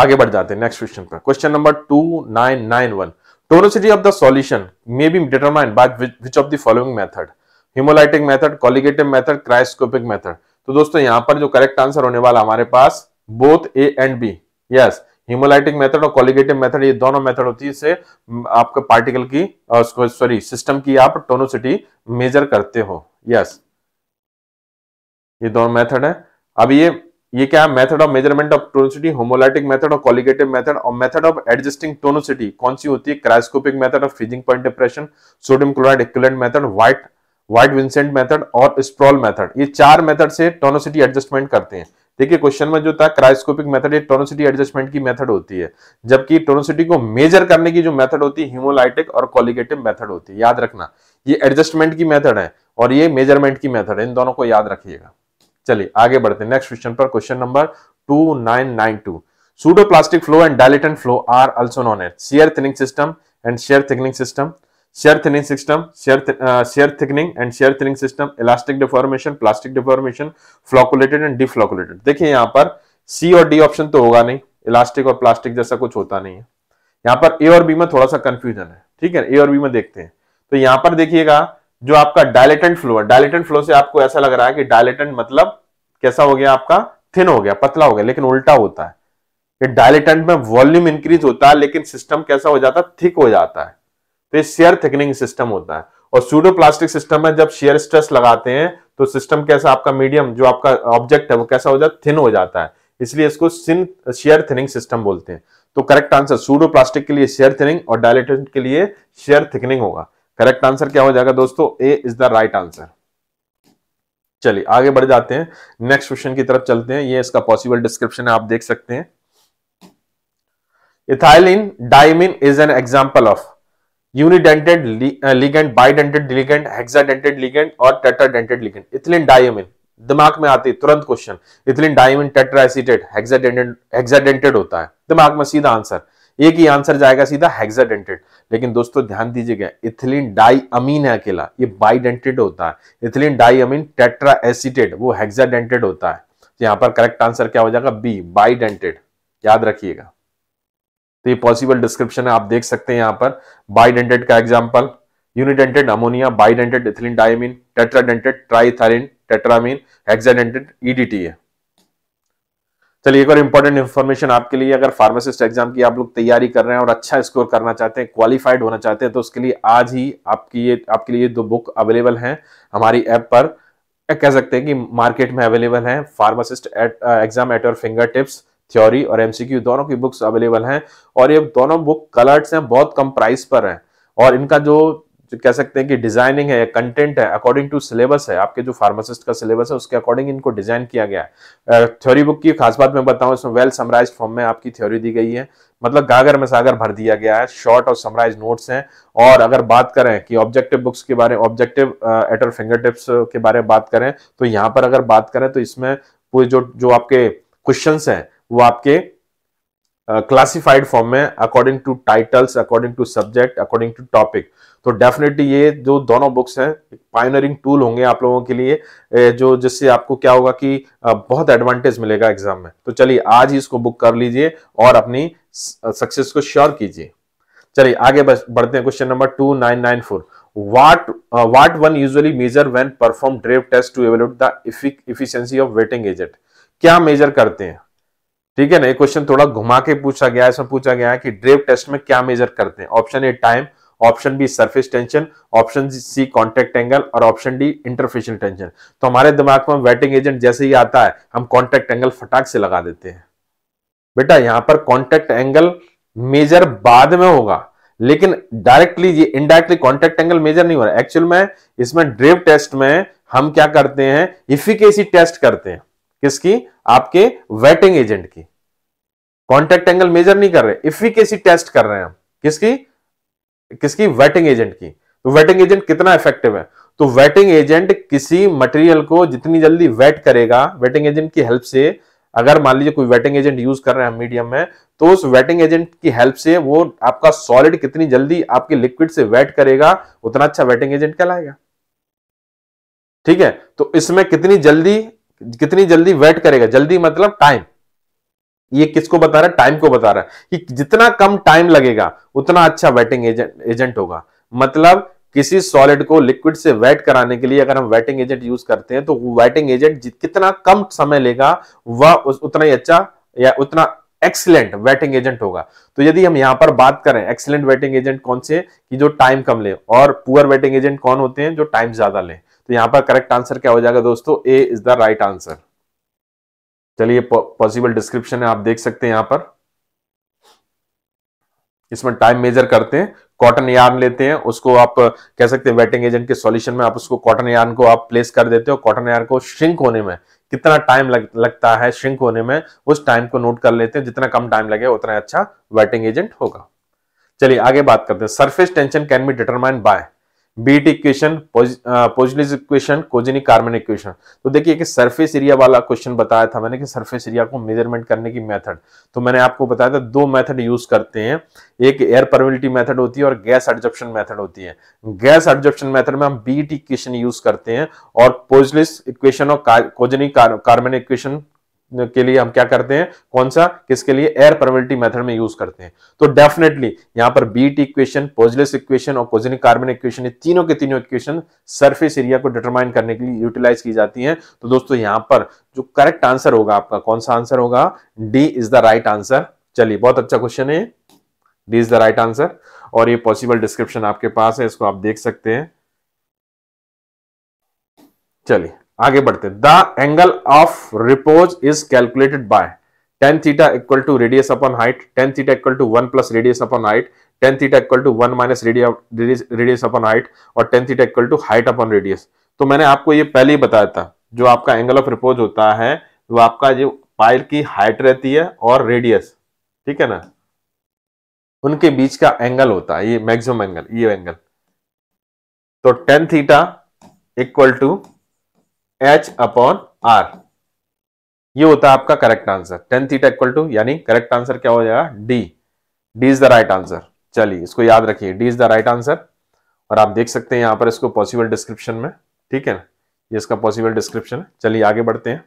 Speaker 1: आगे बढ़ जाते हैं नेक्स्ट क्वेश्चन पर question number two nine nine one tonicity of the solution may be determined by which of the following method hemolytic method colligative method cryoscopic method तो दोस्तों यहां पर जो करेक्ट आंसर होने वाला हमारे पास both A and B yes hemolytic method और कॉलिगेटिव मेथड ये दोनों मेथड होती है इससे आपके पार्टिकल की सॉरी सिस्टम की आप टोनोसिटी मेजर करते हो यस ये दोनों मेथड है अब ये ये क्या है method of measurement of tonicity hemolytic method और कॉलिगेटिव मेथड और मेथड ऑफ एडजस्टिंग टोनोसिटी कौन सी होती है cryoscopic method of freezing point depression sodium chloride equivalent method white white Vincent method और स्प्रॉल मेथड ये चार मेथड से टोनोसिटी एडजस्टमेंट करते हैं देखिए क्वेश्चन में जो था क्राइस्कोपिक मेथड ये टोनोसिटी एडजस्टमेंट की मेथड होती है जबकि टोनोसिटी को मेजर करने की जो मेथड होती है हिमोलाइटिक और कॉलिगेटिव मेथड होती है याद रखना ये एडजस्टमेंट की मेथड है और ये मेजरमेंट की मेथड है इन दोनों को याद रखिएगा चलिए आगे बढ़ते हैं नेक्स्ट क्वेश्चन पर question number two nine nine two pseudo plastic flow and dilatant flow are also known as shear thinning system and shear thickening system shear thinning system, shear, th uh, shear thickening and shear thinning system, elastic deformation, plastic deformation, flocculated and deflocculated. देखिए यहाँ पर सी और D option तो होगा नहीं elastic और plastic जैसा कुछ होता नहीं है यहाँ पर ए और बी में थोड़ा सा कंफ्यूजन है ठीक है ए और बी में देखते हैं तो यहां पर देखिएगा जो आपका डायलेटेंट फ्लो है डायलेटेंट फ्लो से आपको ऐसा लग रहा है कि डायलेटेंट मतलब कैसा हो गया आपका थिन हो गया पतला हो गया लेकिन उल्टा होता है डायलेटेंट में वॉल्यूम इंक्रीज होता है लेकिन सिस्टम कैसा हो जाता है थिक हो जाता है तो ये शेयर थिकनिंग सिस्टम होता है और सूडो प्लास्टिक सिस्टम में जब शेयर स्ट्रेस लगाते हैं तो सिस्टम कैसा आपका मीडियम जो आपका ऑब्जेक्ट है वो कैसा हो जाता थिन हो जाता है इसलिए इसको सिन शेयर थिनिंग सिस्टम बोलते हैं तो करेक्ट आंसर सूडो प्लास्टिक के लिए शेयर थिनिंग और डायलेटेंट के लिए शेयर थिकनिंग होगा करेक्ट आंसर क्या हो जाएगा दोस्तों A is the right answer चलिए आगे बढ़ जाते हैं नेक्स्ट क्वेश्चन की तरफ चलते हैं ये इसका पॉसिबल डिस्क्रिप्शन है आप देख सकते हैं ethylene diamine is an example of unidentate ligand bidentate ligand hexadentate ligand और टेट्राडेंटेड लिगेंड इथिलीन डायमिन दिमाग में आते तुरंत question ethylene diamine tetraacetate hexadentate hexadentate होता है दिमाग में सीधा आंसर एक ही आंसर जाएगा सीधा हेक्साडेंटेड लेकिन दोस्तों ध्यान दीजिएगा इथिलीन डाइअमीन है अकेला ये बाइडेंटेड होता है इथिलीन डाइअमीन टेट्राएसिटेट वो हेक्साडेंटेड होता है यहां पर करेक्ट आंसर क्या हो जाएगा बी बाइडेंटेड याद रखिएगा तो ये पॉसिबल डिस्क्रिप्शन है आप देख सकते हैं यहां पर बाइडेंटेड का example unidentate ammonia bidentate ethylene diamine tetradentate triethylene tetramine hexadentate EDTA है चलिए एक और इंपॉर्टेंट इन्फॉर्मेशन आपके लिए अगर फार्मासिस्ट एग्जाम की आप लोग तैयारी कर रहे हैं और अच्छा स्कोर करना चाहते हैं क्वालिफाइड होना चाहते हैं तो उसके लिए आज ही आपकी ये आपके लिए दो बुक अवेलेबल हैं हमारी ऐप पर कह सकते हैं कि मार्केट में अवेलेबल हैं pharmacist exam at your finger tips theory और एमसीक्यू दोनों की बुक्स अवेलेबल हैं और ये दोनों बुक कलर्स हैं बहुत कम प्राइस पर हैं और इनका जो जो कह सकते हैं कि डिजाइनिंग है कंटेंट है अकॉर्डिंग टू सिलेबस है आपके जो फार्मासिस्ट का सिलेबस है उसके अकॉर्डिंग इनको डिजाइन किया गया है थ्योरी बुक की खास बात मैं बताऊं इसमें वेल समराइज फॉर्म में आपकी थ्योरी दी गई है मतलब गागर में सागर भर दिया गया है शॉर्ट और समराइज नोट्स हैं और अगर बात करें कि ऑब्जेक्टिव बुक्स के बारे में ऑब्जेक्टिव एटर फिंगर टिप्स के बारे में बात करें तो यहाँ पर अगर बात करें तो इसमें पूरे जो जो आपके क्वेश्चन हैं वो आपके क्लासिफाइड uh, फॉर्म में according to titles according to subject according to topic तो डेफिनेटली ये जो दोनों बुक्स हैं पाइनरिंग टूल होंगे आप लोगों के लिए जो जिससे आपको क्या होगा कि बहुत एडवांटेज मिलेगा एग्जाम में तो चलिए आज ही इसको बुक कर लीजिए और अपनी सक्सेस को श्योर कीजिए चलिए आगे बढ़ते हैं question number two nine nine four what what one usually measure when perform Draves test to to the efficiency of wetting agent क्या मेजर करते हैं ठीक है ना ये क्वेश्चन थोड़ा घुमा के पूछा गया है इसमें पूछा गया है कि ड्रेव टेस्ट में क्या मेजर करते हैं option A time option B surface tension option C contact angle और ऑप्शन डी इंटरफेशियल टेंशन तो हमारे दिमाग में वेटिंग एजेंट जैसे ही आता है हम कॉन्टेक्ट एंगल फटाक से लगा देते हैं बेटा यहां पर कॉन्टेक्ट एंगल मेजर बाद में होगा लेकिन डायरेक्टली ये इनडायरेक्टली कॉन्टेक्ट एंगल मेजर नहीं हो रहा एक्चुअल में इसमें ड्रेव टेस्ट में हम क्या करते हैं इफिकेसी टेस्ट करते हैं किसकी आपके वेटिंग एजेंट की कॉन्टेक्ट एंगल मेजर नहीं कर रहे इफिकेसी टेस्ट कर रहे हैं हम किसकी किसकी वेटिंग एजेंट की तो वेटिंग एजेंट कितना इफेक्टिव है तो वेटिंग एजेंट किसी मटेरियल को जितनी जल्दी वेट करेगा वेटिंग एजेंट की हेल्प से अगर मान लीजिए कोई वेटिंग एजेंट यूज कर रहे हैं मीडियम में तो उस वेटिंग एजेंट की हेल्प से वो आपका सॉलिड कितनी जल्दी आपके लिक्विड से वेट करेगा उतना अच्छा वेटिंग एजेंट कहलाएगा ठीक है तो इसमें कितनी जल्दी कितनी जल्दी वेट करेगा जल्दी मतलब टाइम ये किसको बता रहा है टाइम को बता रहा है कि जितना कम टाइम लगेगा उतना अच्छा वेटिंग एजेंट एजेंट होगा मतलब किसी सॉलिड को लिक्विड से वेट कराने के लिए अगर हम वेटिंग एजेंट यूज करते हैं तो वेटिंग एजेंट कितना कम समय लेगा वह उतना ही अच्छा या उतना एक्सीलेंट वेटिंग एजेंट होगा तो यदि हम यहां पर बात करें एक्सीलेंट वेटिंग एजेंट कौन से कि जो टाइम कम ले और पुअर वेटिंग एजेंट कौन होते हैं जो टाइम ज्यादा लें तो यहां पर करेक्ट आंसर क्या हो जाएगा दोस्तों A is the right answer चलिए पॉसिबल डिस्क्रिप्शन है आप देख सकते हैं यहां पर इसमें टाइम मेजर करते हैं कॉटन यार्न लेते हैं उसको आप कह सकते हैं वेटिंग एजेंट के सॉल्यूशन में आप उसको कॉटन यार्न को आप प्लेस कर देते हो कॉटन यार्न को श्रिंक होने में कितना टाइम लग, लगता है श्रिंक होने में उस टाइम को नोट कर लेते हैं जितना कम टाइम लगे उतना अच्छा वेटिंग एजेंट होगा चलिए आगे बात करते हैं surface tension can be determine by BET equation Poiseuille's equation Kozeny Carman equation तो देखिए कि सरफेस एरिया वाला क्वेश्चन बताया था मैंने कि सरफेस एरिया को मेजरमेंट करने की मेथड तो मैंने आपको बताया था दो मेथड यूज करते हैं एक एयर परमिलिटी मेथड होती है और गैस एडजप्शन मेथड होती है गैस एडजप्शन मेथड में हम बीट इक्वेशन यूज करते हैं और पोजलिस इक्वेशन और कोजनी कार्बन इक्वेशन के लिए हम क्या करते हैं कौन सा किसके लिए एयर परमिलिटी मेथड में यूज करते हैं तो डेफिनेटली यहां पर बीट इक्वेशन पोजलेस इक्वेशन और पोजनिक कार्बन इक्वेशन ये तीनों के तीनों इक्वेशन सरफेस एरिया को डिटरमाइन करने के लिए यूटिलाइज की जाती हैं तो दोस्तों यहां पर जो करेक्ट आंसर होगा आपका कौन सा आंसर होगा D is the right answer चलिए बहुत अच्छा क्वेश्चन है D is the right answer और ये पॉसिबल डिस्क्रिप्शन आपके पास है इसको आप देख सकते हैं चलिए आगे बढ़ते the angle of repose is calculated by tan theta equal to radius upon height tan theta equal to one plus radius upon height tan theta equal to one minus radius upon height और tan theta equal to height upon radius तो मैंने आपको ये पहले ही बताया था जो आपका एंगल ऑफ रिपोज होता है वो तो आपका जो पाइल की हाइट रहती है और रेडियस ठीक है ना उनके बीच का एंगल होता है ये मैक्सिमम एंगल ये एंगल तो tan theta equal to H upon R ये होता है आपका correct answer tan theta equal to यानी करेक्ट आंसर क्या हो जाएगा D D is the right answer चलिए इसको याद रखिए D is the right answer और आप देख सकते हैं यहां पर इसको पॉसिबल डिस्क्रिप्शन में ठीक है ये इसका पॉसिबल डिस्क्रिप्शन है चलिए आगे बढ़ते हैं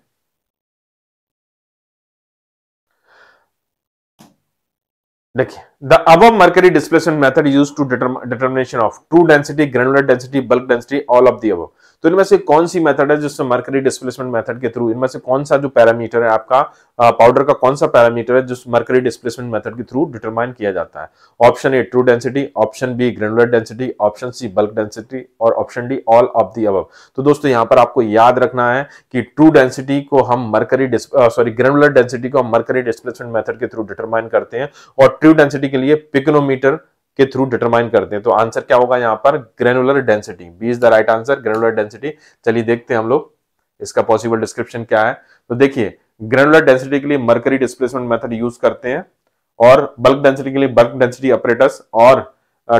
Speaker 1: देखिए द अब mercury displacement method use to determination of true density granular density bulk density all of the above तो इनमें से कौन सी मेथड है जिसमें मर्करी डिस्प्लेसमेंट मेथड के थ्रू इनमें से कौन सा जो पैरामीटर है आपका पाउडर का कौन सा पैरामीटर है जिस मर्करी डिस्प्लेसमेंट मेथड के थ्रू डिटरमाइन किया जाता है option A true density option B granular density option C bulk density और option D all of the above तो दोस्तों यहाँ पर आपको याद रखना है कि ट्रू डेंसिटी को हम मर्करी सॉरी ग्रेनुलर डेंसिटी को हम मर्करी डिस्प्लेसमेंट मेथड के थ्रू डिटरमाइन करते हैं और ट्रू डेंसिटी के लिए पिकनोमीटर के थ्रू डिटरमाइन करते हैं तो आंसर क्या होगा यहाँ पर granular density B is the right answer granular density चलिए देखते हैं हम लोग इसका पॉसिबल डिस्क्रिप्शन क्या है तो देखिए ग्रेनुलर डेंसिटी के लिए मर्करी डिस्प्लेसमेंट मेथड यूज करते हैं और बल्क डेंसिटी के लिए बल्क डेंसिटी ऑपरेटर्स और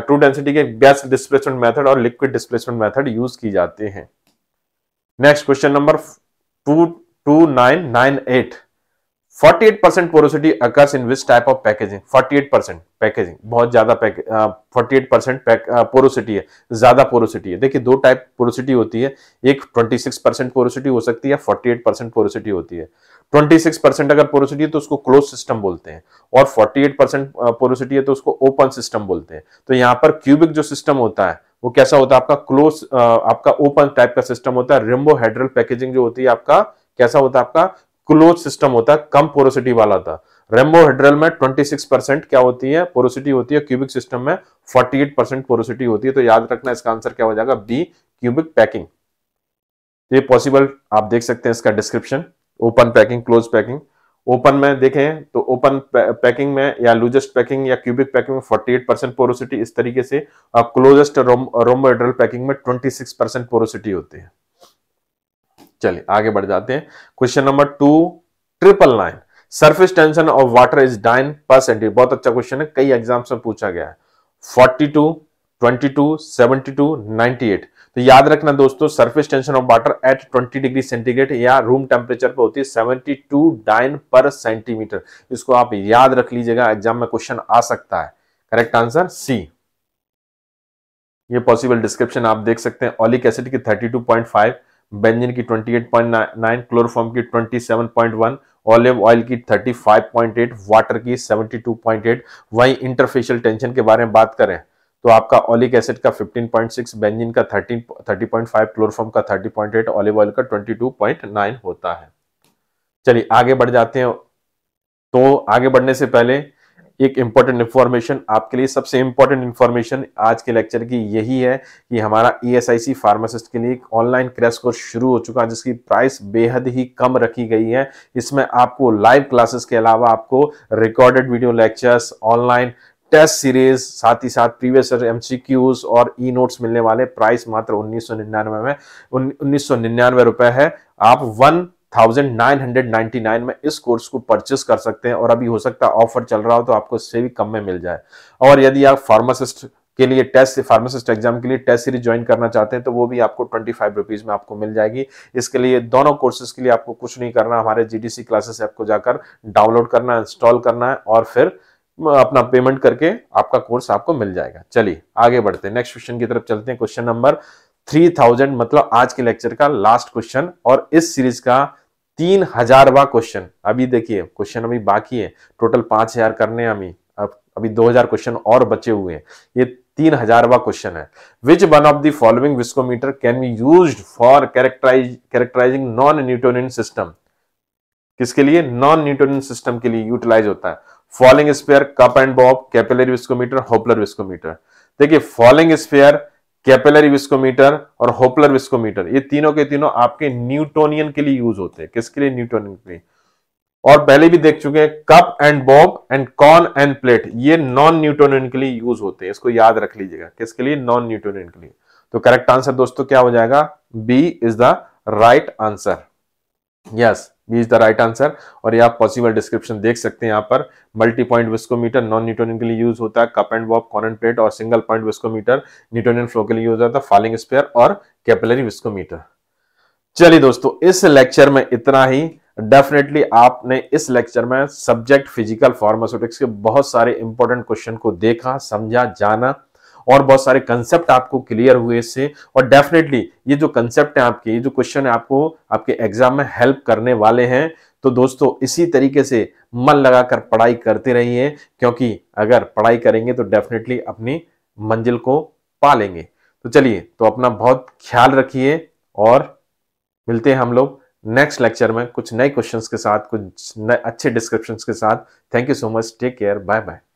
Speaker 1: ट्रू डेंसिटी के गैस डिस्प्लेसमेंट मेथड और लिक्विड डिस्प्लेसमेंट मेथड यूज की जाते हैं next question number two two nine nine eight 48% porosity occurs in which type of packaging 48% packaging बहुत ज्यादा फोर्टी एट परसेंट पोरोसिटी है ज्यादा पोरोसिटी है देखिए दो टाइप पोरोसिटी होती है एक 26% पोरोसिटी हो सकती है 48% पोरोसिटी होती है 26% अगर पोरोसिटी है तो उसको क्लोज सिस्टम बोलते हैं और 48% पोरोसिटी है तो उसको ओपन सिस्टम बोलते हैं तो यहाँ पर क्यूबिक जो सिस्टम होता है वो कैसा होता है आपका क्लोज आपका ओपन टाइप का सिस्टम होता है रिम्बो हेड्रल पैकेजिंग जो होती है आपका कैसा होता है आपका क्लोज सिस्टम होता है कम पोरोसिटी वाला था रेमबो हेड्रल में 26 परसेंट क्या होती है पोरोसिटी होती है क्यूबिक सिस्टम में 48 परसेंट पोरोसिटी होती है तो याद रखना इसका आंसर क्या हो जाएगा बी क्यूबिक पैकिंग तो ये पॉसिबल आप देख सकते हैं इसका description open packing close packing open में देखें तो ओपन पैकिंग में या लूजेस्ट पैकिंग या क्यूबिक पैकिंग में 48 परसेंट पोरोसिटी इस तरीके से और क्लोजेस्ट रोमोड्रल पैकिंग में 26 परसेंट पोरोसिटी होती है चलिए आगे बढ़ जाते हैं question number two triple nine surface tension of water is dyne per centimetre बहुत अच्छा क्वेश्चन है कई एग्जाम्स में पूछा गया है forty two twenty two seventy two ninety eight तो याद रखना दोस्तों surface tension of water at 20 degree centigrade या रूम टेम्परेचर पर होती है 72 डाइन पर सेंटीमीटर इसको आप याद रख लीजिएगा एग्जाम में क्वेश्चन आ सकता है करेक्ट आंसर सी ये पॉसिबल डिस्क्रिप्शन आप देख सकते हैं ऑलिक एसिड की 32.5 बेंजिन की 28.9 क्लोरोफॉर्म की 27.1 ऑलिव ऑयल की 35.8 वाटर की 72.8 वहीं इंटरफेशियल टेंशन के बारे में बात करें तो आपका ऑलिक एसिड का 15.6 बेंजिन का 13 30.5 क्लोरोफॉर्म का 30.8 ऑलिव ऑयल का 22.9 होता है चलिए आगे बढ़ जाते हैं तो आगे बढ़ने से पहले एक इंपॉर्टेंट इंफॉर्मेशन आपके लिए सबसे इंपॉर्टेंट इंफॉर्मेशन आज के लेक्चर की यही है कि हमारा ईएसआईसी e फार्मासिस्ट के लिए एक ऑनलाइन क्रैश कोर्स शुरू हो चुका है जिसकी प्राइस बेहद ही कम रखी गई है इसमें आपको लाइव क्लासेस के अलावा आपको recorded video lectures online test series साथ ही साथ प्रीवियस एम और ई नोट्स मिलने वाले प्राइस मात्र उन्नीस सौ निन्यानवे में उन्नीस सौ निन्यानवे रुपए है आप one thousand nine hundred ninety nine में इस कोर्स को परचेस कर सकते हैं और अभी हो सकता है ऑफर चल रहा हो तो आपको इससे भी कम में मिल जाए और यदि आप फार्मासिस्ट के लिए टेस्ट फार्मासिस्ट एग्जाम के लिए टेस्ट सीरीज ज्वाइन करना चाहते हैं तो वो भी आपको ट्वेंटी फाइव रुपीज में आपको मिल जाएगी इसके लिए दोनों कोर्सेज के लिए आपको कुछ नहीं करना हमारे जीडीसी क्लासेस ऐप को जाकर डाउनलोड करना है इंस्टॉल करना है और फिर अपना पेमेंट करके आपका कोर्स आपको मिल जाएगा चलिए आगे बढ़ते हैं नेक्स्ट क्वेश्चन की तरफ चलते हैं क्वेश्चन नंबर थ्री थाउजेंड मतलब आज के लेक्चर का लास्ट क्वेश्चन और इस सीरीज का तीन हजारवा क्वेश्चन अभी देखिए क्वेश्चन अभी बाकी है टोटल पांच हजार करने अभी अब अभी दो हजार क्वेश्चन और बचे हुए हैं ये तीन हजारवा क्वेश्चन है which one of the following viscometer can be use for characterize characterizing non Newtonian system किसके लिए नॉन न्यूटोनियन सिस्टम के लिए यूटिलाइज होता है falling sphere cup and bob capillary viscometer Hoppler viscometer देखिए फॉलिंग स्पेयर कैपेलरी विस्कोमीटर और Hoppler viscometer ये तीनों के तीनों आपके न्यूटोनियन के लिए यूज होते हैं किसके लिए न्यूटोनियन के लिए और पहले भी देख चुके हैं cup and bob and cone and plate ये नॉन न्यूटोनियन के लिए यूज होते हैं इसको याद रख लीजिएगा किसके लिए नॉन न्यूटोनियन के लिए तो करेक्ट आंसर दोस्तों क्या हो जाएगा B is the right answer yes B is the right answer और ये आप पॉसिबल डिस्क्रिप्शन देख सकते हैं यहाँ पर multi point viscometer non Newtonian के लिए यूज होता है cup and bob cone plate और single point viscometer Newtonian flow के लिए यूज होता है फॉलिंग स्पेयर और कैपलरी विस्कोमीटर चलिए दोस्तों इस लेक्चर में इतना ही डेफिनेटली आपने इस लेक्चर में सब्जेक्ट फिजिकल फार्मास्यूटिक्स के बहुत सारे इंपॉर्टेंट क्वेश्चन को देखा समझा जाना और बहुत सारे कंसेप्ट आपको क्लियर हुए इससे और डेफिनेटली ये जो कंसेप्ट है आपके ये जो क्वेश्चन है आपको आपके एग्जाम में हेल्प करने वाले हैं तो दोस्तों इसी तरीके से मन लगाकर पढ़ाई करते रहिए क्योंकि अगर पढ़ाई करेंगे तो डेफिनेटली अपनी मंजिल को पा लेंगे तो चलिए तो अपना बहुत ख्याल रखिए और मिलते हैं हम लोग नेक्स्ट लेक्चर में कुछ नए क्वेश्चंस के साथ कुछ नए अच्छे डिस्क्रिप्शन के साथ thank you so much take care bye bye